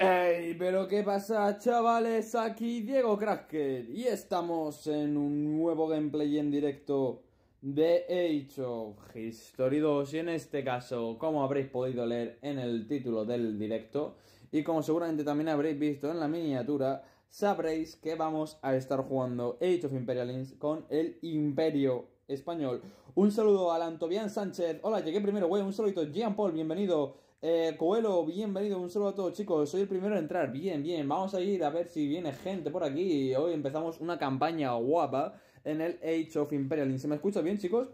¡Ey! pero qué pasa chavales, aquí Diego Krasker y estamos en un nuevo gameplay en directo de Age of History 2 y en este caso, como habréis podido leer en el título del directo y como seguramente también habréis visto en la miniatura, sabréis que vamos a estar jugando Age of Imperialism con el Imperio Español. Un saludo a Antobian Sánchez, hola, llegué primero, güey, un saludito, Jean Paul, bienvenido. Eh, Coelho, bienvenido, un saludo a todos chicos, soy el primero en entrar, bien, bien, vamos a ir a ver si viene gente por aquí, hoy empezamos una campaña guapa en el Age of Imperial ¿se me escucha bien chicos?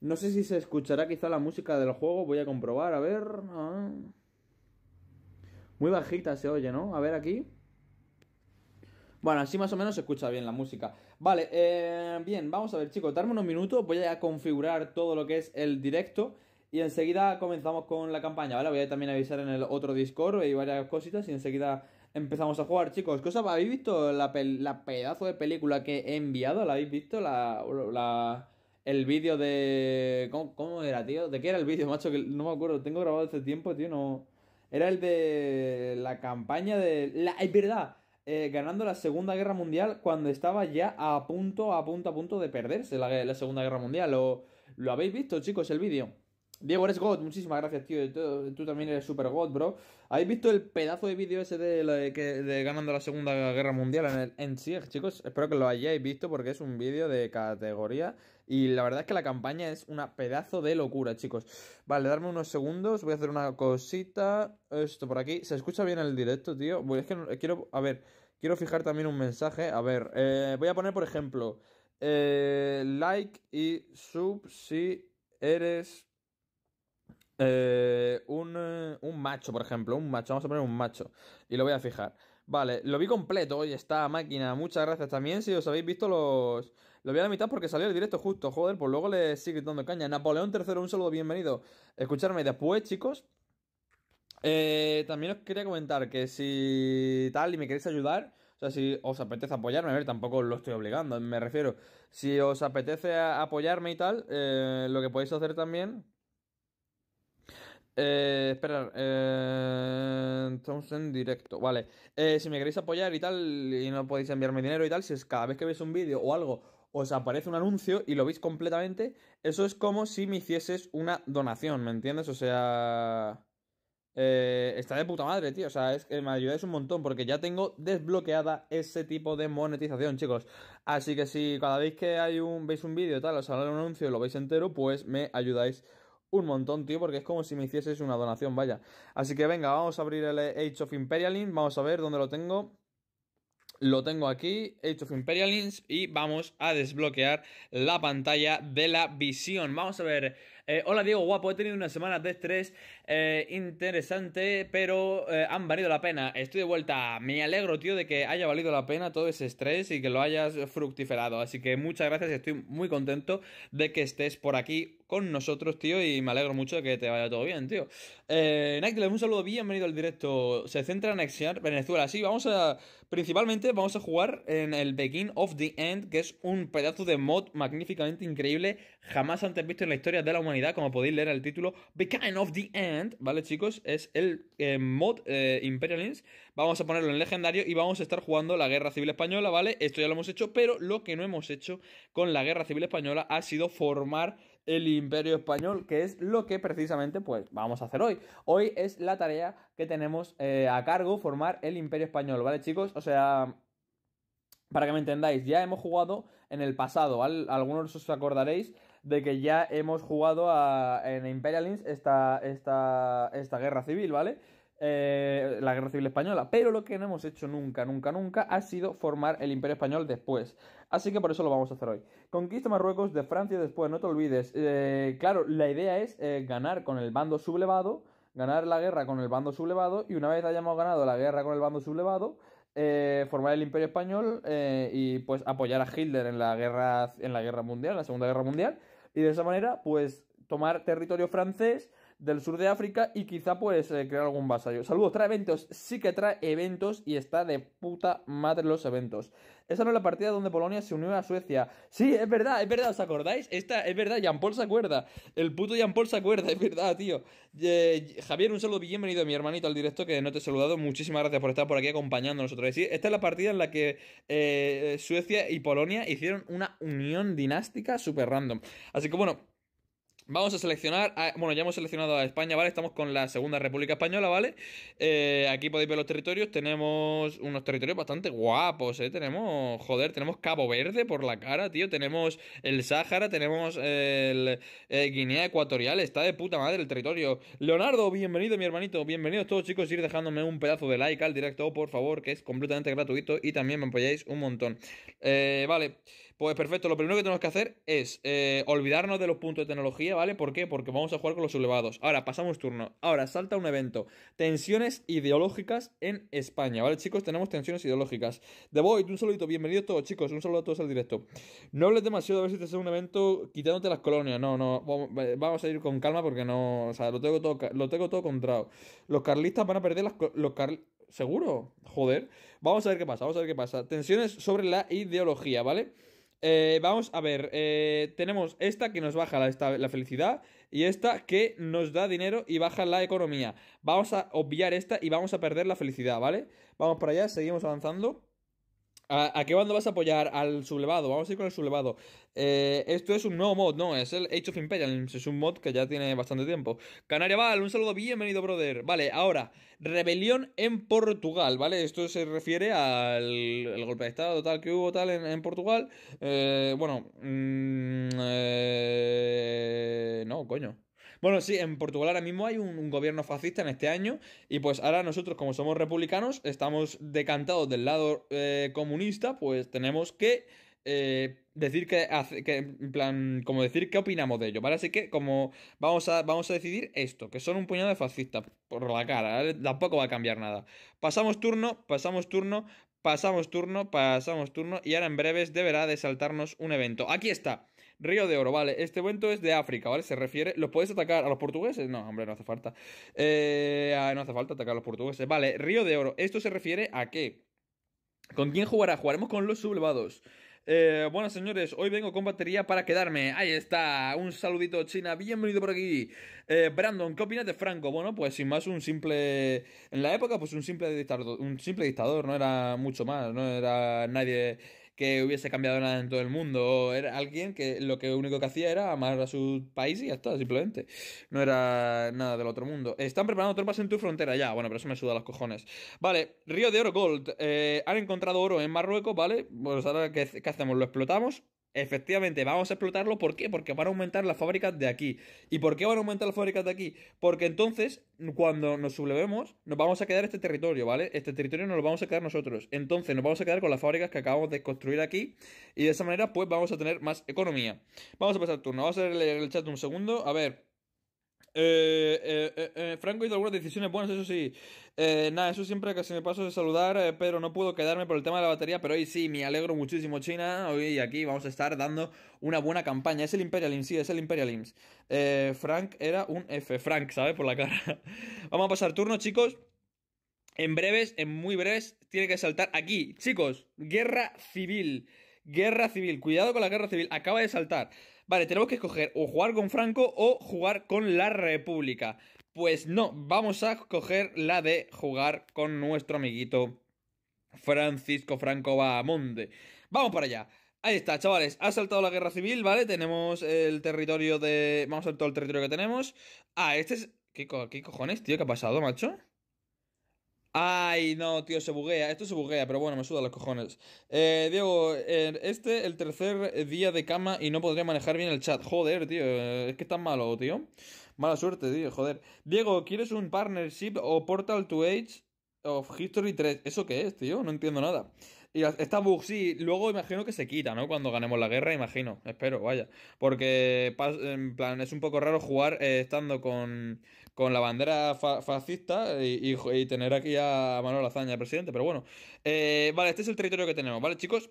No sé si se escuchará quizá la música del juego, voy a comprobar, a ver... Ah. Muy bajita se oye, ¿no? A ver aquí... Bueno, así más o menos se escucha bien la música. Vale, eh, bien, vamos a ver chicos, darme unos minutos, voy a configurar todo lo que es el directo y enseguida comenzamos con la campaña, ¿vale? Voy a también avisar en el otro Discord, y varias cositas y enseguida empezamos a jugar, chicos. os habéis visto la, pedazo de película que he enviado? ¿La habéis visto? La, el vídeo de... ¿Cómo, era, tío? ¿De qué era el vídeo, macho? Que no me acuerdo. Tengo grabado hace tiempo, tío. No... Era el de la campaña de... La... Es verdad. Eh, ganando la Segunda Guerra Mundial cuando estaba ya a punto, a punto, a punto de perderse la, Segunda Guerra Mundial. ¿Lo, ¿Lo habéis visto, chicos, el vídeo? Diego, eres God, muchísimas gracias, tío. Tú, también eres super God, bro. ¿Habéis visto el pedazo de vídeo ese de, ganando la Segunda Guerra Mundial en el en e chicos? Espero que lo hayáis visto porque es un vídeo de categoría. Y la verdad es que la campaña es una pedazo de locura, chicos. Vale, darme unos segundos. Voy a hacer una cosita. Esto por aquí. ¿Se escucha bien el directo, tío? voy es que quiero. A ver, quiero fijar también un mensaje. A ver, eh, voy a poner, por ejemplo, eh, like y sub si eres eh, un, eh, un, macho, por ejemplo, un macho, vamos a poner un macho y lo voy a fijar. Vale, lo vi completo hoy está máquina, muchas gracias también si os habéis visto los... Lo vi a la mitad porque salió el directo justo, joder, pues luego le sigue dando caña. Napoleón III, un saludo, bienvenido. Escucharme después, chicos. Eh, también os quería comentar que si tal y me queréis ayudar, o sea, si os apetece apoyarme, a ver, tampoco lo estoy obligando, me refiero. Si os apetece apoyarme y tal, lo que podéis hacer también eh, esperar, eh, estamos en directo, vale. Eh, si me queréis apoyar y tal, y no podéis enviarme dinero y tal, si es cada vez que veis un vídeo o algo os aparece un anuncio y lo veis completamente, eso es como si me hicieses una donación, ¿me entiendes? O sea... está de puta madre, tío. O sea, es que me ayudáis un montón porque ya tengo desbloqueada ese tipo de monetización, chicos. Así que si cada vez que hay un, veis un vídeo tal, os sale un anuncio y lo veis entero, pues me ayudáis un montón, tío, porque es como si me hicieses una donación, vaya. Así que venga, vamos a abrir el Age of Imperialins, vamos a ver dónde lo tengo. Lo tengo aquí, Age of Imperialins, y vamos a desbloquear la pantalla de la visión. Vamos a ver eh, hola Diego, guapo, he tenido una semana de estrés eh, interesante, pero eh, han valido la pena. Estoy de vuelta. Me alegro, tío, de que haya valido la pena todo ese estrés y que lo hayas fructiferado. Así que muchas gracias, estoy muy contento de que estés por aquí con nosotros, tío, y me alegro mucho de que te vaya todo bien, tío. Eh, Nike, un saludo, bienvenido al directo. Se centra en Exxon Venezuela. Sí, vamos a... Principalmente vamos a jugar en el Begin of the End, que es un pedazo de mod magníficamente increíble, jamás antes visto en la historia de la humanidad como podéis leer el título, Kind of the End, ¿vale, chicos? Es el eh, mod eh, Vamos a ponerlo en legendario y vamos a estar jugando la Guerra Civil Española, ¿vale? Esto ya lo hemos hecho, pero lo que no hemos hecho con la Guerra Civil Española ha sido formar el Imperio Español, que es lo que precisamente, pues, vamos a hacer hoy. Hoy es la tarea que tenemos eh, a cargo, formar el Imperio Español, ¿vale, chicos? O sea, para que me entendáis, ya hemos jugado en el pasado, Algunos os acordaréis de que ya hemos jugado a, en Imperialins esta, esta, esta guerra civil, ¿vale? Eh, la guerra civil española. Pero lo que no hemos hecho nunca, nunca, nunca ha sido formar el imperio español después. Así que por eso lo vamos a hacer hoy. Conquista Marruecos de Francia después, no te olvides. Eh, claro, la idea es eh, ganar con el bando sublevado, ganar la guerra con el bando sublevado y una vez hayamos ganado la guerra con el bando sublevado, formar el Imperio Español y pues apoyar a Hitler en la guerra en la guerra mundial, en la Segunda Guerra Mundial y de esa manera, pues tomar territorio francés del sur de África y quizá pues crear algún vasallo. Saludos, trae eventos, sí que trae eventos y está de puta madre los eventos. Esa no es la partida donde Polonia se unió a Suecia. Sí, es verdad, es verdad, ¿os acordáis? Esta, es verdad, Jean Paul se acuerda. El puto Jean Paul se acuerda, es verdad, tío. Javier, un saludo, bienvenido a mi hermanito al directo que no te he saludado. Muchísimas gracias por estar por aquí acompañándonos otra vez. esta es la partida en la que eh, Suecia y Polonia hicieron una unión dinástica Super random. Así que bueno. Vamos a seleccionar, bueno, ya hemos seleccionado a España, ¿vale? Estamos con la Segunda República Española, ¿vale? Eh, aquí podéis ver los territorios, tenemos unos territorios bastante guapos, ¿eh? Tenemos, joder, tenemos Cabo Verde por la cara, tío, tenemos el Sáhara, tenemos el, Guinea Ecuatorial, está de puta madre el territorio. Leonardo, bienvenido, mi hermanito, bienvenidos todos chicos, ir dejándome un pedazo de like al directo, por favor, que es completamente gratuito y también me apoyáis un montón. Eh, vale. Pues perfecto, lo primero que tenemos que hacer es eh, olvidarnos de los puntos de tecnología, ¿vale? ¿Por qué? Porque vamos a jugar con los sublevados. Ahora, pasamos turno. Ahora, salta un evento. Tensiones ideológicas en España, ¿vale? Chicos, tenemos tensiones ideológicas. De Void, un saludito, bienvenidos todos, chicos. Un saludo a todos al directo. No hables demasiado a ver si te hace un evento quitándote las colonias. No, no, eh, vamos a ir con calma porque no. O sea, lo tengo todo, lo tengo todo contrado. Los carlistas van a perder las. Los ¿Seguro? Joder. Vamos a ver qué pasa, vamos a ver qué pasa. Tensiones sobre la ideología, ¿vale? Eh, vamos a ver, eh, tenemos esta que nos baja la, felicidad y esta que nos da dinero y baja la economía. Vamos a obviar esta y vamos a perder la felicidad, ¿vale? Vamos para allá, seguimos avanzando. ¿A, qué bando vas a apoyar? Al sublevado. Vamos a ir con el sublevado. Eh, esto es un nuevo mod, no, es el Age of Imperials. Es un mod que ya tiene bastante tiempo. Canaria Val, un saludo, bienvenido, brother. Vale, ahora, rebelión en Portugal, ¿vale? Esto se refiere al golpe de estado tal que hubo tal en, Portugal. Eh, bueno, mm, eh, no, coño. Bueno, sí, en Portugal ahora mismo hay un, gobierno fascista en este año y pues ahora nosotros como somos republicanos estamos decantados del lado eh, comunista, pues tenemos que... Eh, decir que, en plan, como decir qué opinamos de ello, ¿vale? Así que como vamos a, vamos a decidir esto, que son un puñado de fascistas por la cara, Tampoco va a cambiar nada. Pasamos turno, pasamos turno, pasamos turno, pasamos turno y ahora en breves deberá de saltarnos un evento. Aquí está. Río de Oro, vale. Este evento es de África, ¿vale? Se refiere. ¿Los puedes atacar a los portugueses? No, hombre, no hace falta. Eh, no hace falta atacar a los portugueses. Vale, Río de Oro. ¿Esto se refiere a qué? ¿Con quién jugará? Jugaremos con los sublevados. Eh, bueno, señores, hoy vengo con batería para quedarme. Ahí está, un saludito China, bienvenido por aquí. Eh, Brandon, ¿qué opinas de Franco? Bueno, pues sin más, un simple. En la época, pues un simple dictador, un simple dictador, no era mucho más, no era nadie que hubiese cambiado nada en todo el mundo. O era alguien que lo único que hacía era amar a su país y ya está, simplemente. No era nada del otro mundo. Están preparando tropas en tu frontera ya. Bueno, pero eso me suda los cojones. Vale, Río de Oro Gold. Eh, han encontrado oro en Marruecos, ¿vale? Pues ahora, qué hacemos? ¿Lo explotamos? Efectivamente, vamos a explotarlo. ¿Por qué? Porque van a aumentar las fábricas de aquí. ¿Y por qué van a aumentar las fábricas de aquí? Porque entonces, cuando nos sublevemos, nos vamos a quedar este territorio, ¿vale? Este territorio nos lo vamos a quedar nosotros. Entonces, nos vamos a quedar con las fábricas que acabamos de construir aquí. Y de esa manera, pues vamos a tener más economía. Vamos a pasar el turno. Vamos a leer el chat un segundo. A ver. Eh, eh, eh, eh, Franco hizo algunas decisiones buenas, eso sí. nada, eso siempre que se me paso de saludar, pero no puedo quedarme por el tema de la batería. Pero hoy sí, me alegro muchísimo, China. Hoy aquí vamos a estar dando una buena campaña. Es el Imperial Imps, sí, es el Imperial eh Frank era un F. Frank, ¿sabes? Por la cara. vamos a pasar turno, chicos. En breves, en muy breves, tiene que saltar aquí. Chicos, guerra civil. Guerra civil. Cuidado con la guerra civil. Acaba de saltar. Vale, tenemos que escoger o jugar con Franco o jugar con la República. Pues no, vamos a escoger la de jugar con nuestro amiguito Francisco Franco Bamonde. Vamos para allá. Ahí está, chavales. Ha saltado la guerra civil, ¿vale? Tenemos el territorio de. Vamos a ver todo el territorio que tenemos. Ah, este es. ¿Qué cojones, tío? ¿Qué ha pasado, macho? Ay, no, tío, se buguea. Esto se buguea, pero bueno, me suda los cojones. Eh, Diego, este el tercer día de cama y no podría manejar bien el chat. Joder, tío, es que es tan malo, tío. Mala suerte, tío, joder. Diego, ¿quieres un partnership o Portal to Age of History 3? ¿Eso qué es, tío? No entiendo nada. Y esta bug sí, luego imagino que se quita, ¿no? Cuando ganemos la guerra, imagino, espero, vaya. Porque, en plan, es un poco raro jugar eh, estando con, la bandera fascista y, tener aquí a Manuel Azaña, presidente, pero bueno. Eh, vale, este es el territorio que tenemos, ¿vale, chicos?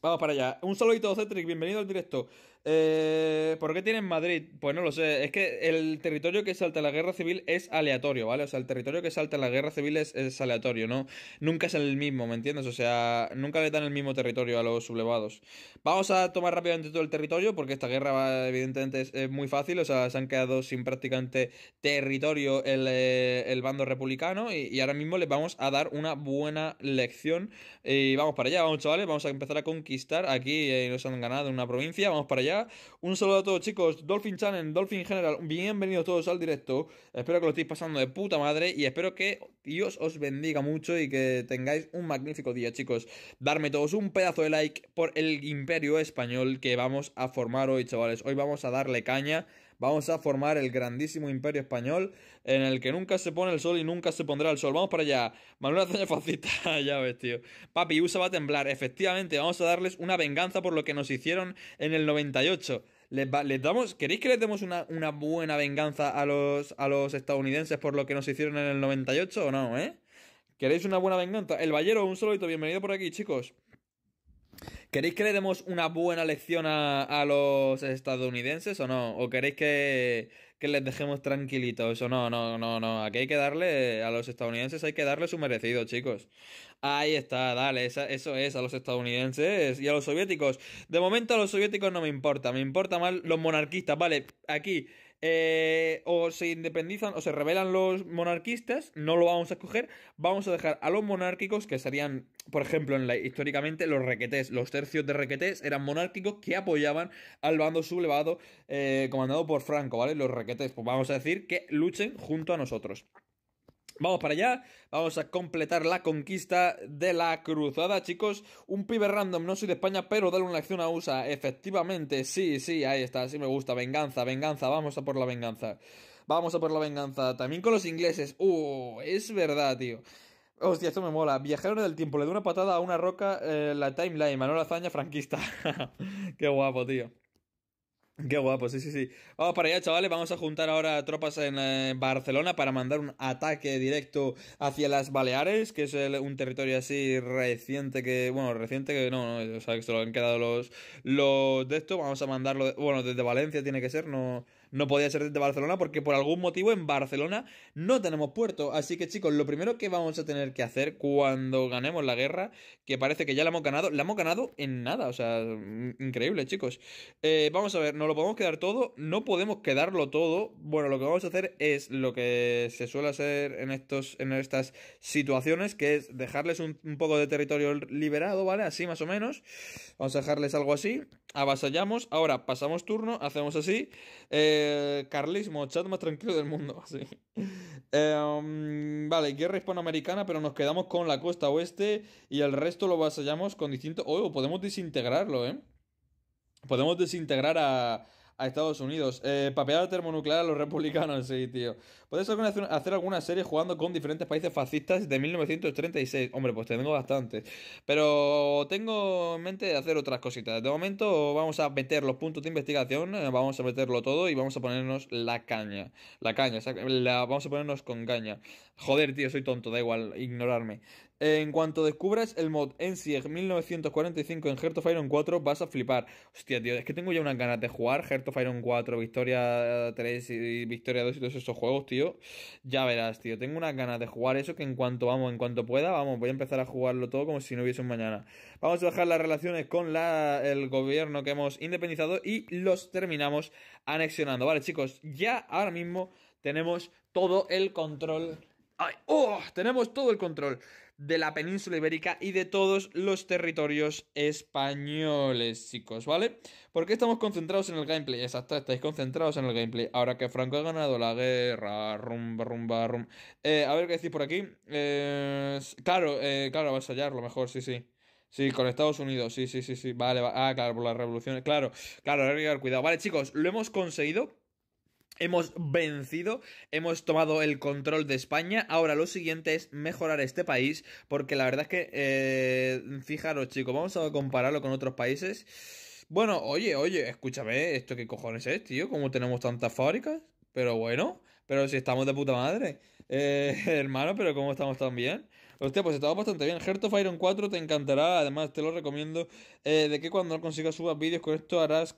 Vamos para allá. Un saludito, Cetric, bienvenido al directo. Eh, ¿Por qué tienen Madrid? Pues no lo sé. Es que el territorio que salta la guerra civil es aleatorio, ¿vale? O sea, el territorio que salta en la guerra civil es, aleatorio, ¿no? Nunca es el mismo, ¿me entiendes? O sea, nunca le dan el mismo territorio a los sublevados. Vamos a tomar rápidamente todo el territorio, porque esta guerra, evidentemente, es, muy fácil. O sea, se han quedado sin prácticamente territorio el, eh, bando republicano. Y, ahora mismo les vamos a dar una buena lección. Y vamos para allá, vamos, chavales. Vamos a empezar a conquistar. Aquí y eh, nos han ganado una provincia. Vamos para allá. Un saludo a todos, chicos. Dolphin Channel, Dolphin General, bienvenidos todos al directo. Espero que lo estéis pasando de puta madre y espero que Dios os bendiga mucho y que tengáis un magnífico día, chicos. Darme todos un pedazo de like por el imperio español que vamos a formar hoy, chavales. Hoy vamos a darle caña Vamos a formar el grandísimo imperio español en el que nunca se pone el sol y nunca se pondrá el sol. Vamos para allá. Manuel Azaña Facita, ya ves, tío. Papi, USA va a temblar. Efectivamente, vamos a darles una venganza por lo que nos hicieron en el 98. Les, damos, ¿Queréis que les demos una, buena venganza a los, a los estadounidenses por lo que nos hicieron en el 98 o no, eh? ¿Queréis una buena venganza? El Ballero, un solito, bienvenido por aquí, chicos. ¿Queréis que le demos una buena lección a, los estadounidenses o no? ¿O queréis que, les dejemos tranquilitos o no? No, no, no. Aquí hay que darle, a los estadounidenses hay que darle su merecido, chicos. Ahí está, dale, eso es, a los estadounidenses y a los soviéticos. De momento a los soviéticos no me importa, me importa más los monarquistas. Vale, aquí eh, o se independizan o se rebelan los monarquistas, no lo vamos a escoger, vamos a dejar a los monárquicos, que serían por ejemplo, en la, históricamente los requetés, los tercios de requetés eran monárquicos que apoyaban al bando sublevado eh, comandado por Franco, ¿vale? Los requetés, pues vamos a decir que luchen junto a nosotros. Vamos para allá, vamos a completar la conquista de la cruzada, chicos. Un pibe random, no soy de España, pero dale una acción a USA. Efectivamente, sí, sí, ahí está, sí me gusta. Venganza, venganza, vamos a por la venganza. Vamos a por la venganza. También con los ingleses. Uh, es verdad, tío. Hostia, esto me mola. Viajero del tiempo, le doy una patada a una roca eh, la timeline, Manuel Azaña franquista. Qué guapo, tío. Qué guapo, sí, sí, sí. Vamos para allá, chavales. Vamos a juntar ahora tropas en eh, Barcelona para mandar un ataque directo hacia las Baleares, que es un territorio así reciente que. Bueno, reciente que no, no o sea, que se lo han quedado los, los de esto. Vamos a mandarlo. Bueno, desde Valencia tiene que ser, no no podía ser desde Barcelona porque por algún motivo en Barcelona no tenemos puerto. Así que chicos, lo primero que vamos a tener que hacer cuando ganemos la guerra, que parece que ya la hemos ganado, la hemos ganado en nada, o sea, mm, increíble chicos. Eh, vamos a ver, ¿nos lo podemos quedar todo? No podemos quedarlo todo. Bueno, lo que vamos a hacer es lo que se suele hacer en, estos, en estas situaciones, que es dejarles un, poco de territorio liberado, ¿vale? Así más o menos. Vamos a dejarles algo así. Avasallamos. Ahora pasamos turno, hacemos así. Eh, eh, carlismo, chat más tranquilo del mundo, así. Em, vale, guerra hispanoamericana, pero nos quedamos con la costa oeste y el resto lo vasallamos con distintos... Oh, podemos desintegrarlo, ¿eh? Podemos desintegrar a, a Estados Unidos. Eh, papear termonuclear a los republicanos, sí, tío. ¿Puedes hacer alguna serie jugando con diferentes países fascistas de 1936? Hombre, pues te tengo bastante. Pero tengo en mente hacer otras cositas. De momento vamos a meter los puntos de investigación, eh, vamos a meterlo todo y vamos a ponernos la caña. La caña, la, vamos a ponernos con caña. Joder, tío, soy tonto, da igual, ignorarme. En cuanto descubras el mod NCIEG 1945 en Heart of Iron 4, vas a flipar. Hostia, tío, es que tengo ya unas ganas de jugar Heart of Iron 4, Victoria 3 y Victoria 2 y todos esos juegos, tío. Ya verás, tío, tengo unas ganas de jugar eso que en cuanto vamos, en cuanto pueda, vamos, voy a empezar a jugarlo todo como si no hubiese un mañana. Vamos a dejar las relaciones con el gobierno que hemos independizado y los terminamos anexionando. Vale, chicos, ya ahora mismo tenemos todo el control. ¡Oh! Tenemos todo el control de la península ibérica y de todos los territorios españoles, chicos, ¿vale? ¿Por qué estamos concentrados en el gameplay? Exacto, estáis concentrados en el gameplay. Ahora que Franco ha ganado la guerra, rumba, rumba, rumba. Eh, a ver qué decís por aquí. Eh, claro, eh, claro, lo mejor, sí, sí. Sí, con Estados Unidos, sí, sí, sí, sí. Vale, ah, claro, por la revolución. Claro, claro, hay que cuidado. Vale, chicos, lo hemos conseguido. Hemos vencido, hemos tomado el control de España. Ahora lo siguiente es mejorar este país, porque la verdad es que, eh, fijaros chicos, vamos a compararlo con otros países. Bueno, oye, oye, escúchame, ¿esto qué cojones es, tío? ¿Cómo tenemos tantas fábricas? Pero bueno, pero si estamos de puta madre. Eh, hermano, pero ¿cómo estamos tan bien? Hostia, pues estaba bastante bien. Heart of Iron 4 te encantará, además te lo recomiendo. Eh, de que cuando consigas subas vídeos con esto harás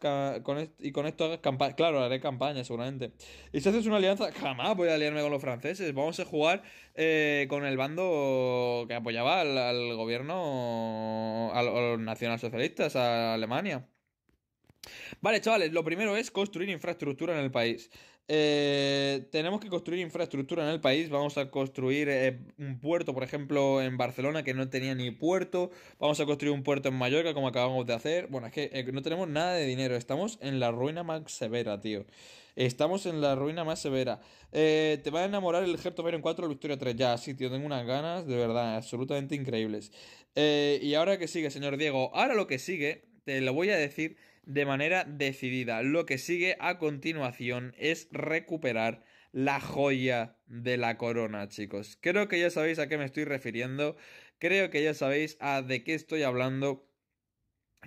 y con esto hagas campaña. Claro, haré campaña seguramente. Y si haces una alianza, jamás voy a aliarme con los franceses. Vamos a jugar eh, con el bando que apoyaba al, gobierno, a, a los nacionalsocialistas, a Alemania. Vale, chavales, lo primero es construir infraestructura en el país. Eh, tenemos que construir infraestructura en el país. Vamos a construir eh, un puerto, por ejemplo, en Barcelona que no tenía ni puerto. Vamos a construir un puerto en Mallorca como acabamos de hacer. Bueno, es que eh, no tenemos nada de dinero. Estamos en la ruina más severa, tío. Estamos en la ruina más severa. Te va a enamorar el en 4 o Victoria 3. Ya, sí, tío. Tengo unas ganas, de verdad, absolutamente increíbles. y ahora que sigue, señor Diego. Ahora lo que sigue, te lo voy a decir de manera decidida. Lo que sigue a continuación es recuperar la joya de la corona, chicos. Creo que ya sabéis a qué me estoy refiriendo. Creo que ya sabéis a de qué estoy hablando.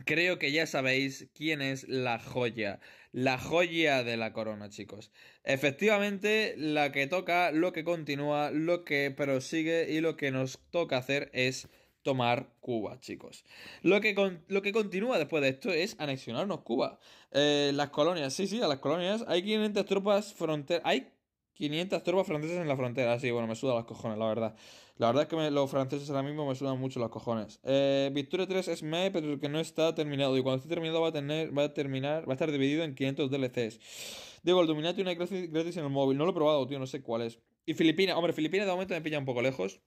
Creo que ya sabéis quién es la joya, la joya de la corona, chicos. Efectivamente, la que toca, lo que continúa, lo que prosigue y lo que nos toca hacer es tomar Cuba, chicos. Lo que, lo que continúa después de esto es anexionarnos Cuba. Eh, las colonias, sí, sí, a las colonias. Hay 500 tropas fronteras. Hay 500 tropas francesas en la frontera. Sí, bueno, me sudan los cojones, la verdad. La verdad es que los franceses ahora mismo me sudan mucho los cojones. Eh, Victoria 3 es me, pero que no está terminado. Y cuando esté terminado va a, tener, va a terminar, va a estar dividido en 500 DLCs. Digo, el una gratis, gratis en el móvil. No lo he probado, tío, no sé cuál es. Y Filipinas, hombre, Filipinas de momento me pilla un poco lejos.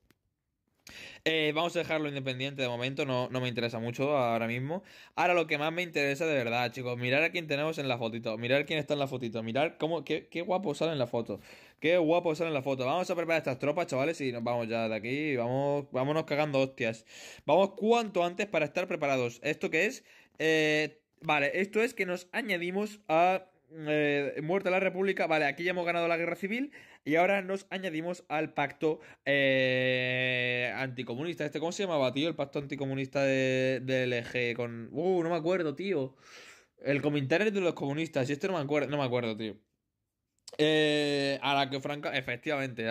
Eh, vamos a dejarlo independiente de momento, no, no, me interesa mucho ahora mismo. Ahora lo que más me interesa de verdad, chicos, mirar a quién tenemos en la fotito, mirar quién está en la fotito, mirar cómo, qué, guapo sale en la foto, qué guapo sale en la foto. Vamos a preparar estas tropas, chavales, y nos vamos ya de aquí, vamos, vámonos cagando hostias. Vamos cuanto antes para estar preparados. ¿Esto qué es? Eh, vale, esto es que nos añadimos a... Eh, Muerte a la República, vale, aquí ya hemos ganado la guerra civil, y ahora nos añadimos al pacto eh, anticomunista. ¿Este cómo se llamaba, tío? El pacto anticomunista del eje con... Uh, no me acuerdo, tío. El comentario de los comunistas. Y este no me acuerdo, no me acuerdo, tío. Eh, a la que Franca, efectivamente,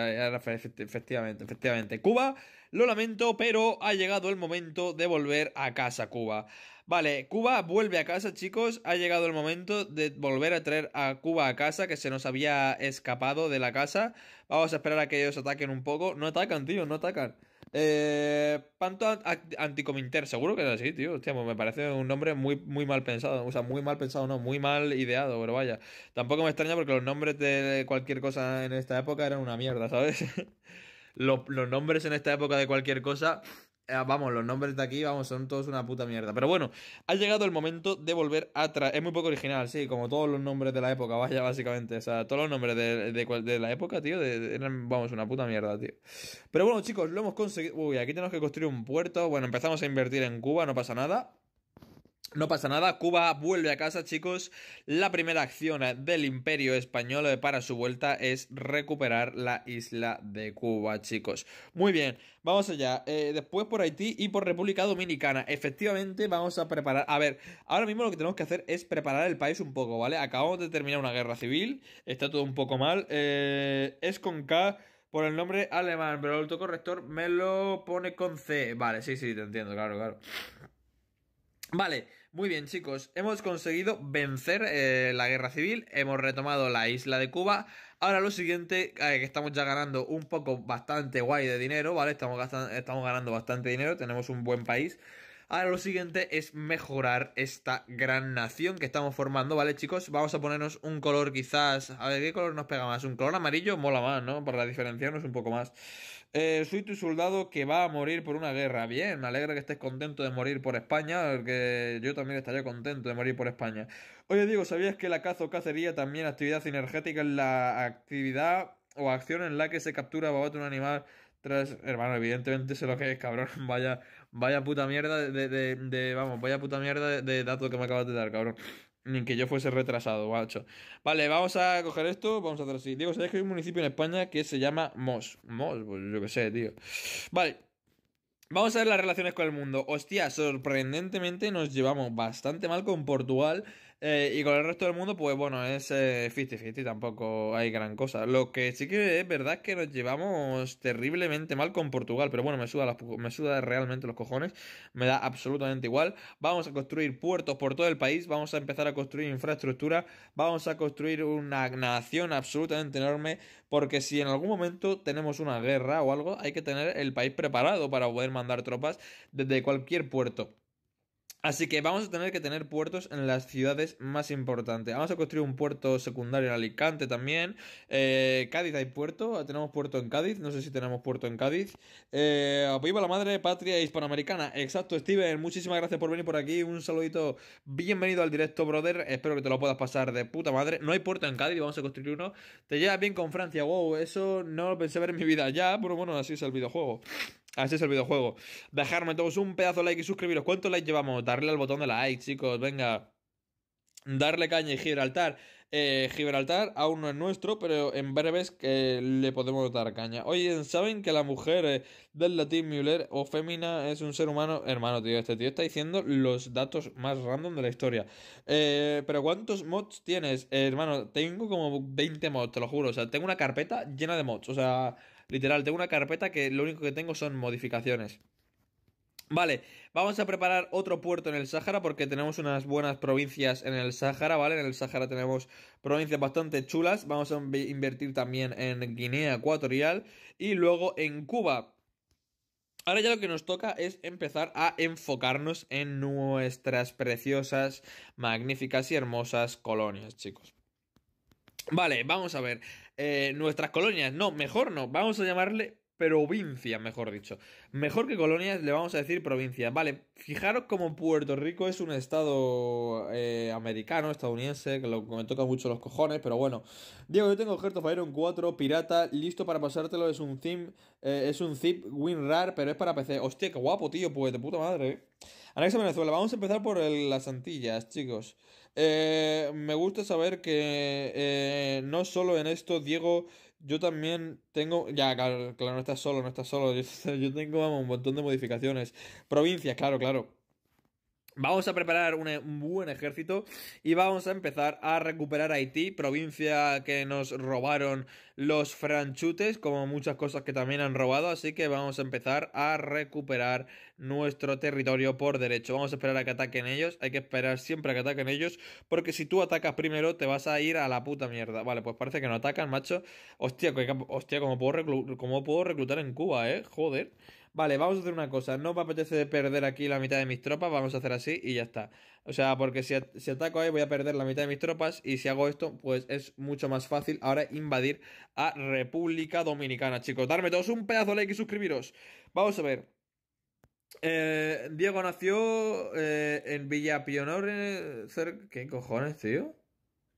efectivamente, efectivamente. Cuba, lo lamento, pero ha llegado el momento de volver a casa, Cuba. Vale, Cuba vuelve a casa, chicos. Ha llegado el momento de volver a traer a Cuba a casa, que se nos había escapado de la casa. Vamos a esperar a que ellos ataquen un poco. No atacan, tío, no atacan. Eh, Panto Anticominter, seguro que es así, tío. Hostia, pues me parece un nombre muy, muy mal pensado. O sea, muy mal pensado, no, muy mal ideado, pero vaya. Tampoco me extraña porque los nombres de cualquier cosa en esta época eran una mierda, ¿sabes? los nombres en esta época de cualquier cosa Ah, vamos, los nombres de aquí, vamos, son todos una puta mierda. Pero bueno, ha llegado el momento de volver atrás. Es muy poco original, sí, como todos los nombres de la época, vaya, básicamente. O sea, todos los nombres de, la época, tío, vamos, una puta mierda, tío. Pero bueno, chicos, lo hemos conseguido. Uy, aquí tenemos que construir un puerto. Bueno, empezamos a invertir en Cuba, no pasa nada. No pasa nada, Cuba vuelve a casa, chicos. La primera acción del Imperio Español para su vuelta es recuperar la isla de Cuba, chicos. Muy bien, vamos allá. Eh, después por Haití y por República Dominicana. Efectivamente, vamos a preparar. A ver, ahora mismo lo que tenemos que hacer es preparar el país un poco, ¿vale? Acabamos de terminar una guerra civil, está todo un poco mal. Eh, es con K por el nombre alemán, pero el autocorrector me lo pone con C. Vale, sí, sí, te entiendo, claro, claro. Vale. Muy bien, chicos, hemos conseguido vencer eh, la guerra civil, hemos retomado la isla de Cuba. Ahora lo siguiente, eh, que estamos ya ganando un poco bastante guay de dinero, ¿vale? estamos ganando bastante dinero, tenemos un buen país. Ahora lo siguiente es mejorar esta gran nación que estamos formando, ¿vale, chicos? Vamos a ponernos un color quizás... A ver, ¿qué color nos pega más? Un color amarillo mola más, ¿no? Para diferenciarnos un poco más. Eh, soy tu soldado que va a morir por una guerra. Bien, me alegra que estés contento de morir por España, porque yo también estaría contento de morir por España. Oye, digo, ¿sabías que la caza o cacería también actividad energética, es la actividad o acción en la que se captura o un animal tras... Hermano, evidentemente sé lo que es, cabrón. Vaya, Vaya puta mierda de, vamos, vaya puta mierda de, datos que me acabas de dar, cabrón. Ni que yo fuese retrasado, guacho. Vale, vamos a coger esto, vamos a hacer así. Digo, ¿sabes que hay un municipio en España que se llama Mos? Mos, pues yo qué sé, tío. Vale. Vamos a ver las relaciones con el mundo. Hostia, sorprendentemente nos llevamos bastante mal con Portugal. Eh, y con el resto del mundo, pues bueno, es 50-50, eh, tampoco hay gran cosa. Lo que sí que es verdad es que nos llevamos terriblemente mal con Portugal, pero bueno, me suda, me suda realmente los cojones, me da absolutamente igual. Vamos a construir puertos por todo el país, vamos a empezar a construir infraestructura, vamos a construir una nación absolutamente enorme, porque si en algún momento tenemos una guerra o algo, hay que tener el país preparado para poder mandar tropas desde cualquier puerto. Así que vamos a tener que tener puertos en las ciudades más importantes. Vamos a construir un puerto secundario en Alicante también. Eh, Cádiz hay puerto. Tenemos puerto en Cádiz. No sé si tenemos puerto en Cádiz. Eh, viva la madre patria hispanoamericana. Exacto, Steven. Muchísimas gracias por venir por aquí. Un saludito. Bienvenido al directo, brother. Espero que te lo puedas pasar de puta madre. No hay puerto en Cádiz. Vamos a construir uno. Te llevas bien con Francia. Wow, eso no lo pensé ver en mi vida ya. Pero bueno, así es el videojuego. Así es el videojuego. Dejarme todos un pedazo de like y suscribiros. ¿Cuántos likes llevamos? Darle al botón de like, chicos. Venga. Darle caña y Gibraltar. Eh, Gibraltar aún no es nuestro, pero en breves que eh, le podemos dar caña. Oye, ¿saben que la mujer eh, del latín Müller o fémina es un ser humano? Hermano, tío, este tío está diciendo los datos más random de la historia. pero ¿cuántos mods tienes? hermano, tengo como 20 mods, te lo juro. O sea, tengo una carpeta llena de mods. O sea... Literal, tengo una carpeta que lo único que tengo son modificaciones. Vale, vamos a preparar otro puerto en el Sahara porque tenemos unas buenas provincias en el Sahara, ¿vale? En el Sahara tenemos provincias bastante chulas. Vamos a invertir también en Guinea Ecuatorial y luego en Cuba. Ahora ya lo que nos toca es empezar a enfocarnos en nuestras preciosas, magníficas y hermosas colonias, chicos. Vale, vamos a ver eh, nuestras colonias. No, mejor no. Vamos a llamarle provincia, mejor dicho. Mejor que colonias, le vamos a decir provincia. Vale, fijaros como Puerto Rico es un estado eh, americano, estadounidense, que, lo, me toca mucho los cojones, pero bueno. Diego, yo tengo Heart of Iron 4, pirata, listo para pasártelo. Es un zip, eh, es un zip WinRAR, pero es para PC. Hostia, qué guapo, tío, pues de puta madre. Eh. Anexa Venezuela, vamos a empezar por las Antillas, chicos. Eh, me gusta saber que eh, no solo en esto, Diego, yo también tengo. Ya, claro, no estás solo, no estás solo. Yo, tengo un montón de modificaciones. Provincias, claro, claro. Vamos a preparar un buen ejército y vamos a empezar a recuperar Haití, provincia que nos robaron los franchutes, como muchas cosas que también han robado, así que vamos a empezar a recuperar nuestro territorio por derecho. Vamos a esperar a que ataquen ellos, hay que esperar siempre a que ataquen ellos, porque si tú atacas primero te vas a ir a la puta mierda. Vale, pues parece que no atacan, macho. Hostia, como puedo, como puedo reclutar en Cuba, eh, joder vale, vamos a hacer una cosa, no me apetece perder aquí la mitad de mis tropas, vamos a hacer así y ya está. O sea, porque si, ataco ahí voy a perder la mitad de mis tropas y si hago esto, pues es mucho más fácil ahora invadir a República Dominicana, chicos. Darme todos un pedazo de like y suscribiros. Vamos a ver. Eh, Diego nació eh, en Villa Pionor, ¿Qué cojones, tío?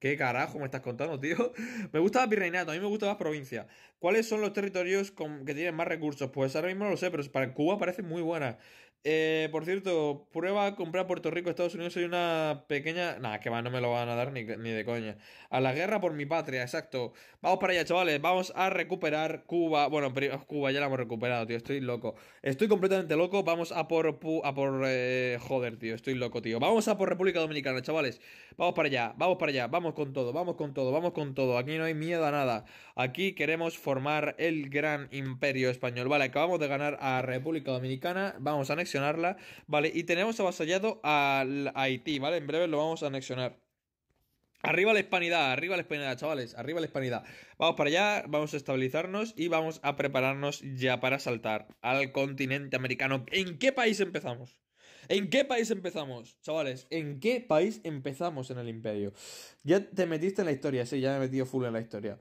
¿Qué carajo me estás contando, tío? Me gusta más a mí me gusta más provincia. ¿Cuáles son los territorios con, que tienen más recursos? Pues ahora mismo no lo sé, pero para Cuba parece muy buena. Eh, por cierto, prueba a comprar Puerto Rico, Estados Unidos. Soy una pequeña. Nah, que va, no me lo van a dar ni, de coña. A la guerra por mi patria, exacto. Vamos para allá, chavales. Vamos a recuperar Cuba. Bueno, oh, Cuba ya la hemos recuperado, tío. Estoy loco. Estoy completamente loco. Vamos a por. A por eh, joder, tío. Estoy loco, tío. Vamos a por República Dominicana, chavales. Vamos para allá, vamos para allá. Vamos con todo, vamos con todo, vamos con todo. Aquí no hay miedo a nada. Aquí queremos formar el gran imperio español. Vale, acabamos de ganar a República Dominicana. Vamos a ¿vale? Y tenemos avasallado a Haití, ¿vale? En breve lo vamos a anexionar. Arriba la hispanidad, arriba la hispanidad, chavales, arriba la hispanidad. Vamos para allá, vamos a estabilizarnos y vamos a prepararnos ya para saltar al continente americano. ¿En qué país empezamos? ¿En qué país empezamos, chavales? ¿En qué país empezamos en el imperio? Ya te metiste en la historia, sí, ya me he metido full en la historia.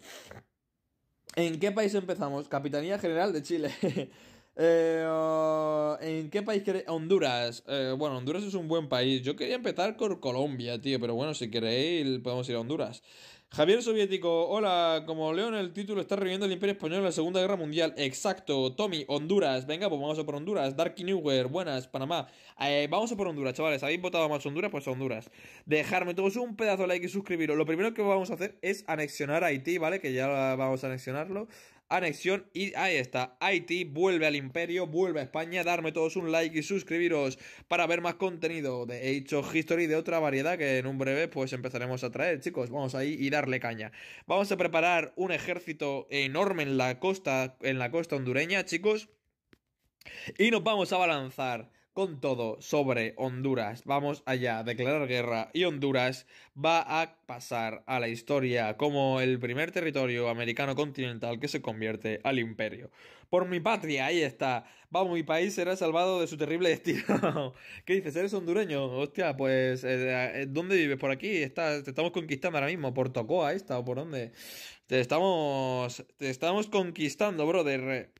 ¿En qué país empezamos? Capitanía General de Chile. Eh, oh, ¿En qué país queréis? Honduras. Eh, bueno, Honduras es un buen país. Yo quería empezar con Colombia, tío, pero bueno, si queréis, podemos ir a Honduras. Javier Soviético, hola, como leo en el título, está reviviendo el Imperio Español en la Segunda Guerra Mundial. Exacto, Tommy, Honduras, venga, pues vamos a por Honduras. Darky Newer, buenas, Panamá. Eh, vamos a por Honduras, chavales, ¿habéis votado más Honduras? Pues Honduras. Dejarme todos un pedazo de like y suscribiros. Lo primero que vamos a hacer es anexionar a Haití, ¿vale? Que ya vamos a anexionarlo anexión y ahí está, Haití vuelve al imperio, vuelve a España, darme todos un like y suscribiros para ver más contenido de Age of History de otra variedad que en un breve pues empezaremos a traer, chicos, vamos ahí y darle caña. Vamos a preparar un ejército enorme en la costa, en la costa hondureña, chicos, y nos vamos a balanzar con todo sobre Honduras. Vamos allá, a declarar guerra y Honduras va a pasar a la historia como el primer territorio americano continental que se convierte al imperio. Por mi patria, ahí está. Vamos, mi país será salvado de su terrible destino. ¿Qué dices? ¿Eres hondureño? Hostia, pues eh, eh, eh, ¿dónde vives? Por aquí, te estamos conquistando ahora mismo, por Tocoa ¿está o por dónde. Te estamos, te estamos conquistando, brother.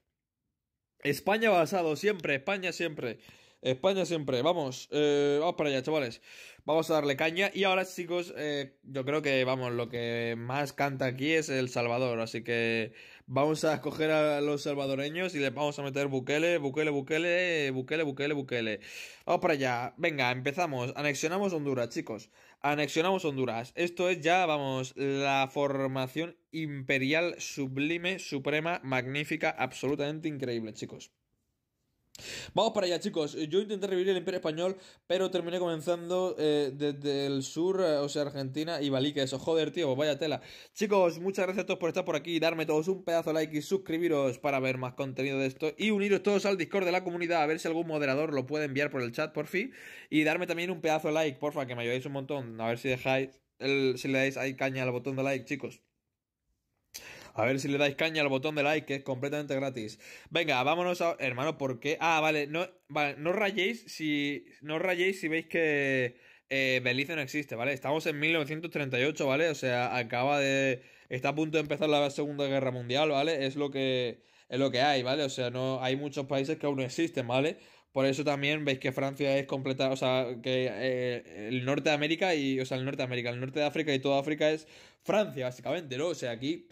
España basado, siempre, España siempre. España siempre, vamos, eh, vamos para allá, chavales. Vamos a darle caña. Y ahora, chicos, eh, yo creo que, vamos, lo que más canta aquí es El Salvador. Así que vamos a escoger a los salvadoreños y les vamos a meter Bukele, Bukele, Bukele, Bukele, Bukele, Bukele. Vamos para allá. Venga, empezamos. Anexionamos Honduras, chicos. Anexionamos Honduras. Esto es ya, vamos, la formación imperial sublime, suprema, magnífica, absolutamente increíble, chicos. Vamos para allá, chicos. Yo intenté revivir el Imperio Español, pero terminé comenzando eh, desde el sur, eh, o sea, Argentina y Balica. Eso, joder, tío, pues vaya tela. Chicos, muchas gracias a todos por estar por aquí, darme todos un pedazo de like y suscribiros para ver más contenido de esto. Y uniros todos al Discord de la comunidad, a ver si algún moderador lo puede enviar por el chat, por fin. Y darme también un pedazo de like, porfa, que me ayudáis un montón. A ver si dejáis, si le dais ahí caña al botón de like, chicos. A ver si le dais caña al botón de like, que es completamente gratis. Venga, vámonos a. Hermano, ¿por qué? Ah, vale, no, vale, no rayéis si. No rayéis si veis que. Eh, Belice no existe, ¿vale? Estamos en 1938, ¿vale? O sea, acaba de. Está a punto de empezar la Segunda Guerra Mundial, ¿vale? Es lo que. Es lo que hay, ¿vale? O sea, no. Hay muchos países que aún no existen, ¿vale? Por eso también veis que Francia es completa, o sea, que eh, el norte de América y, o sea, el norte de América, el norte de África y toda África es Francia, básicamente, ¿no? O sea, aquí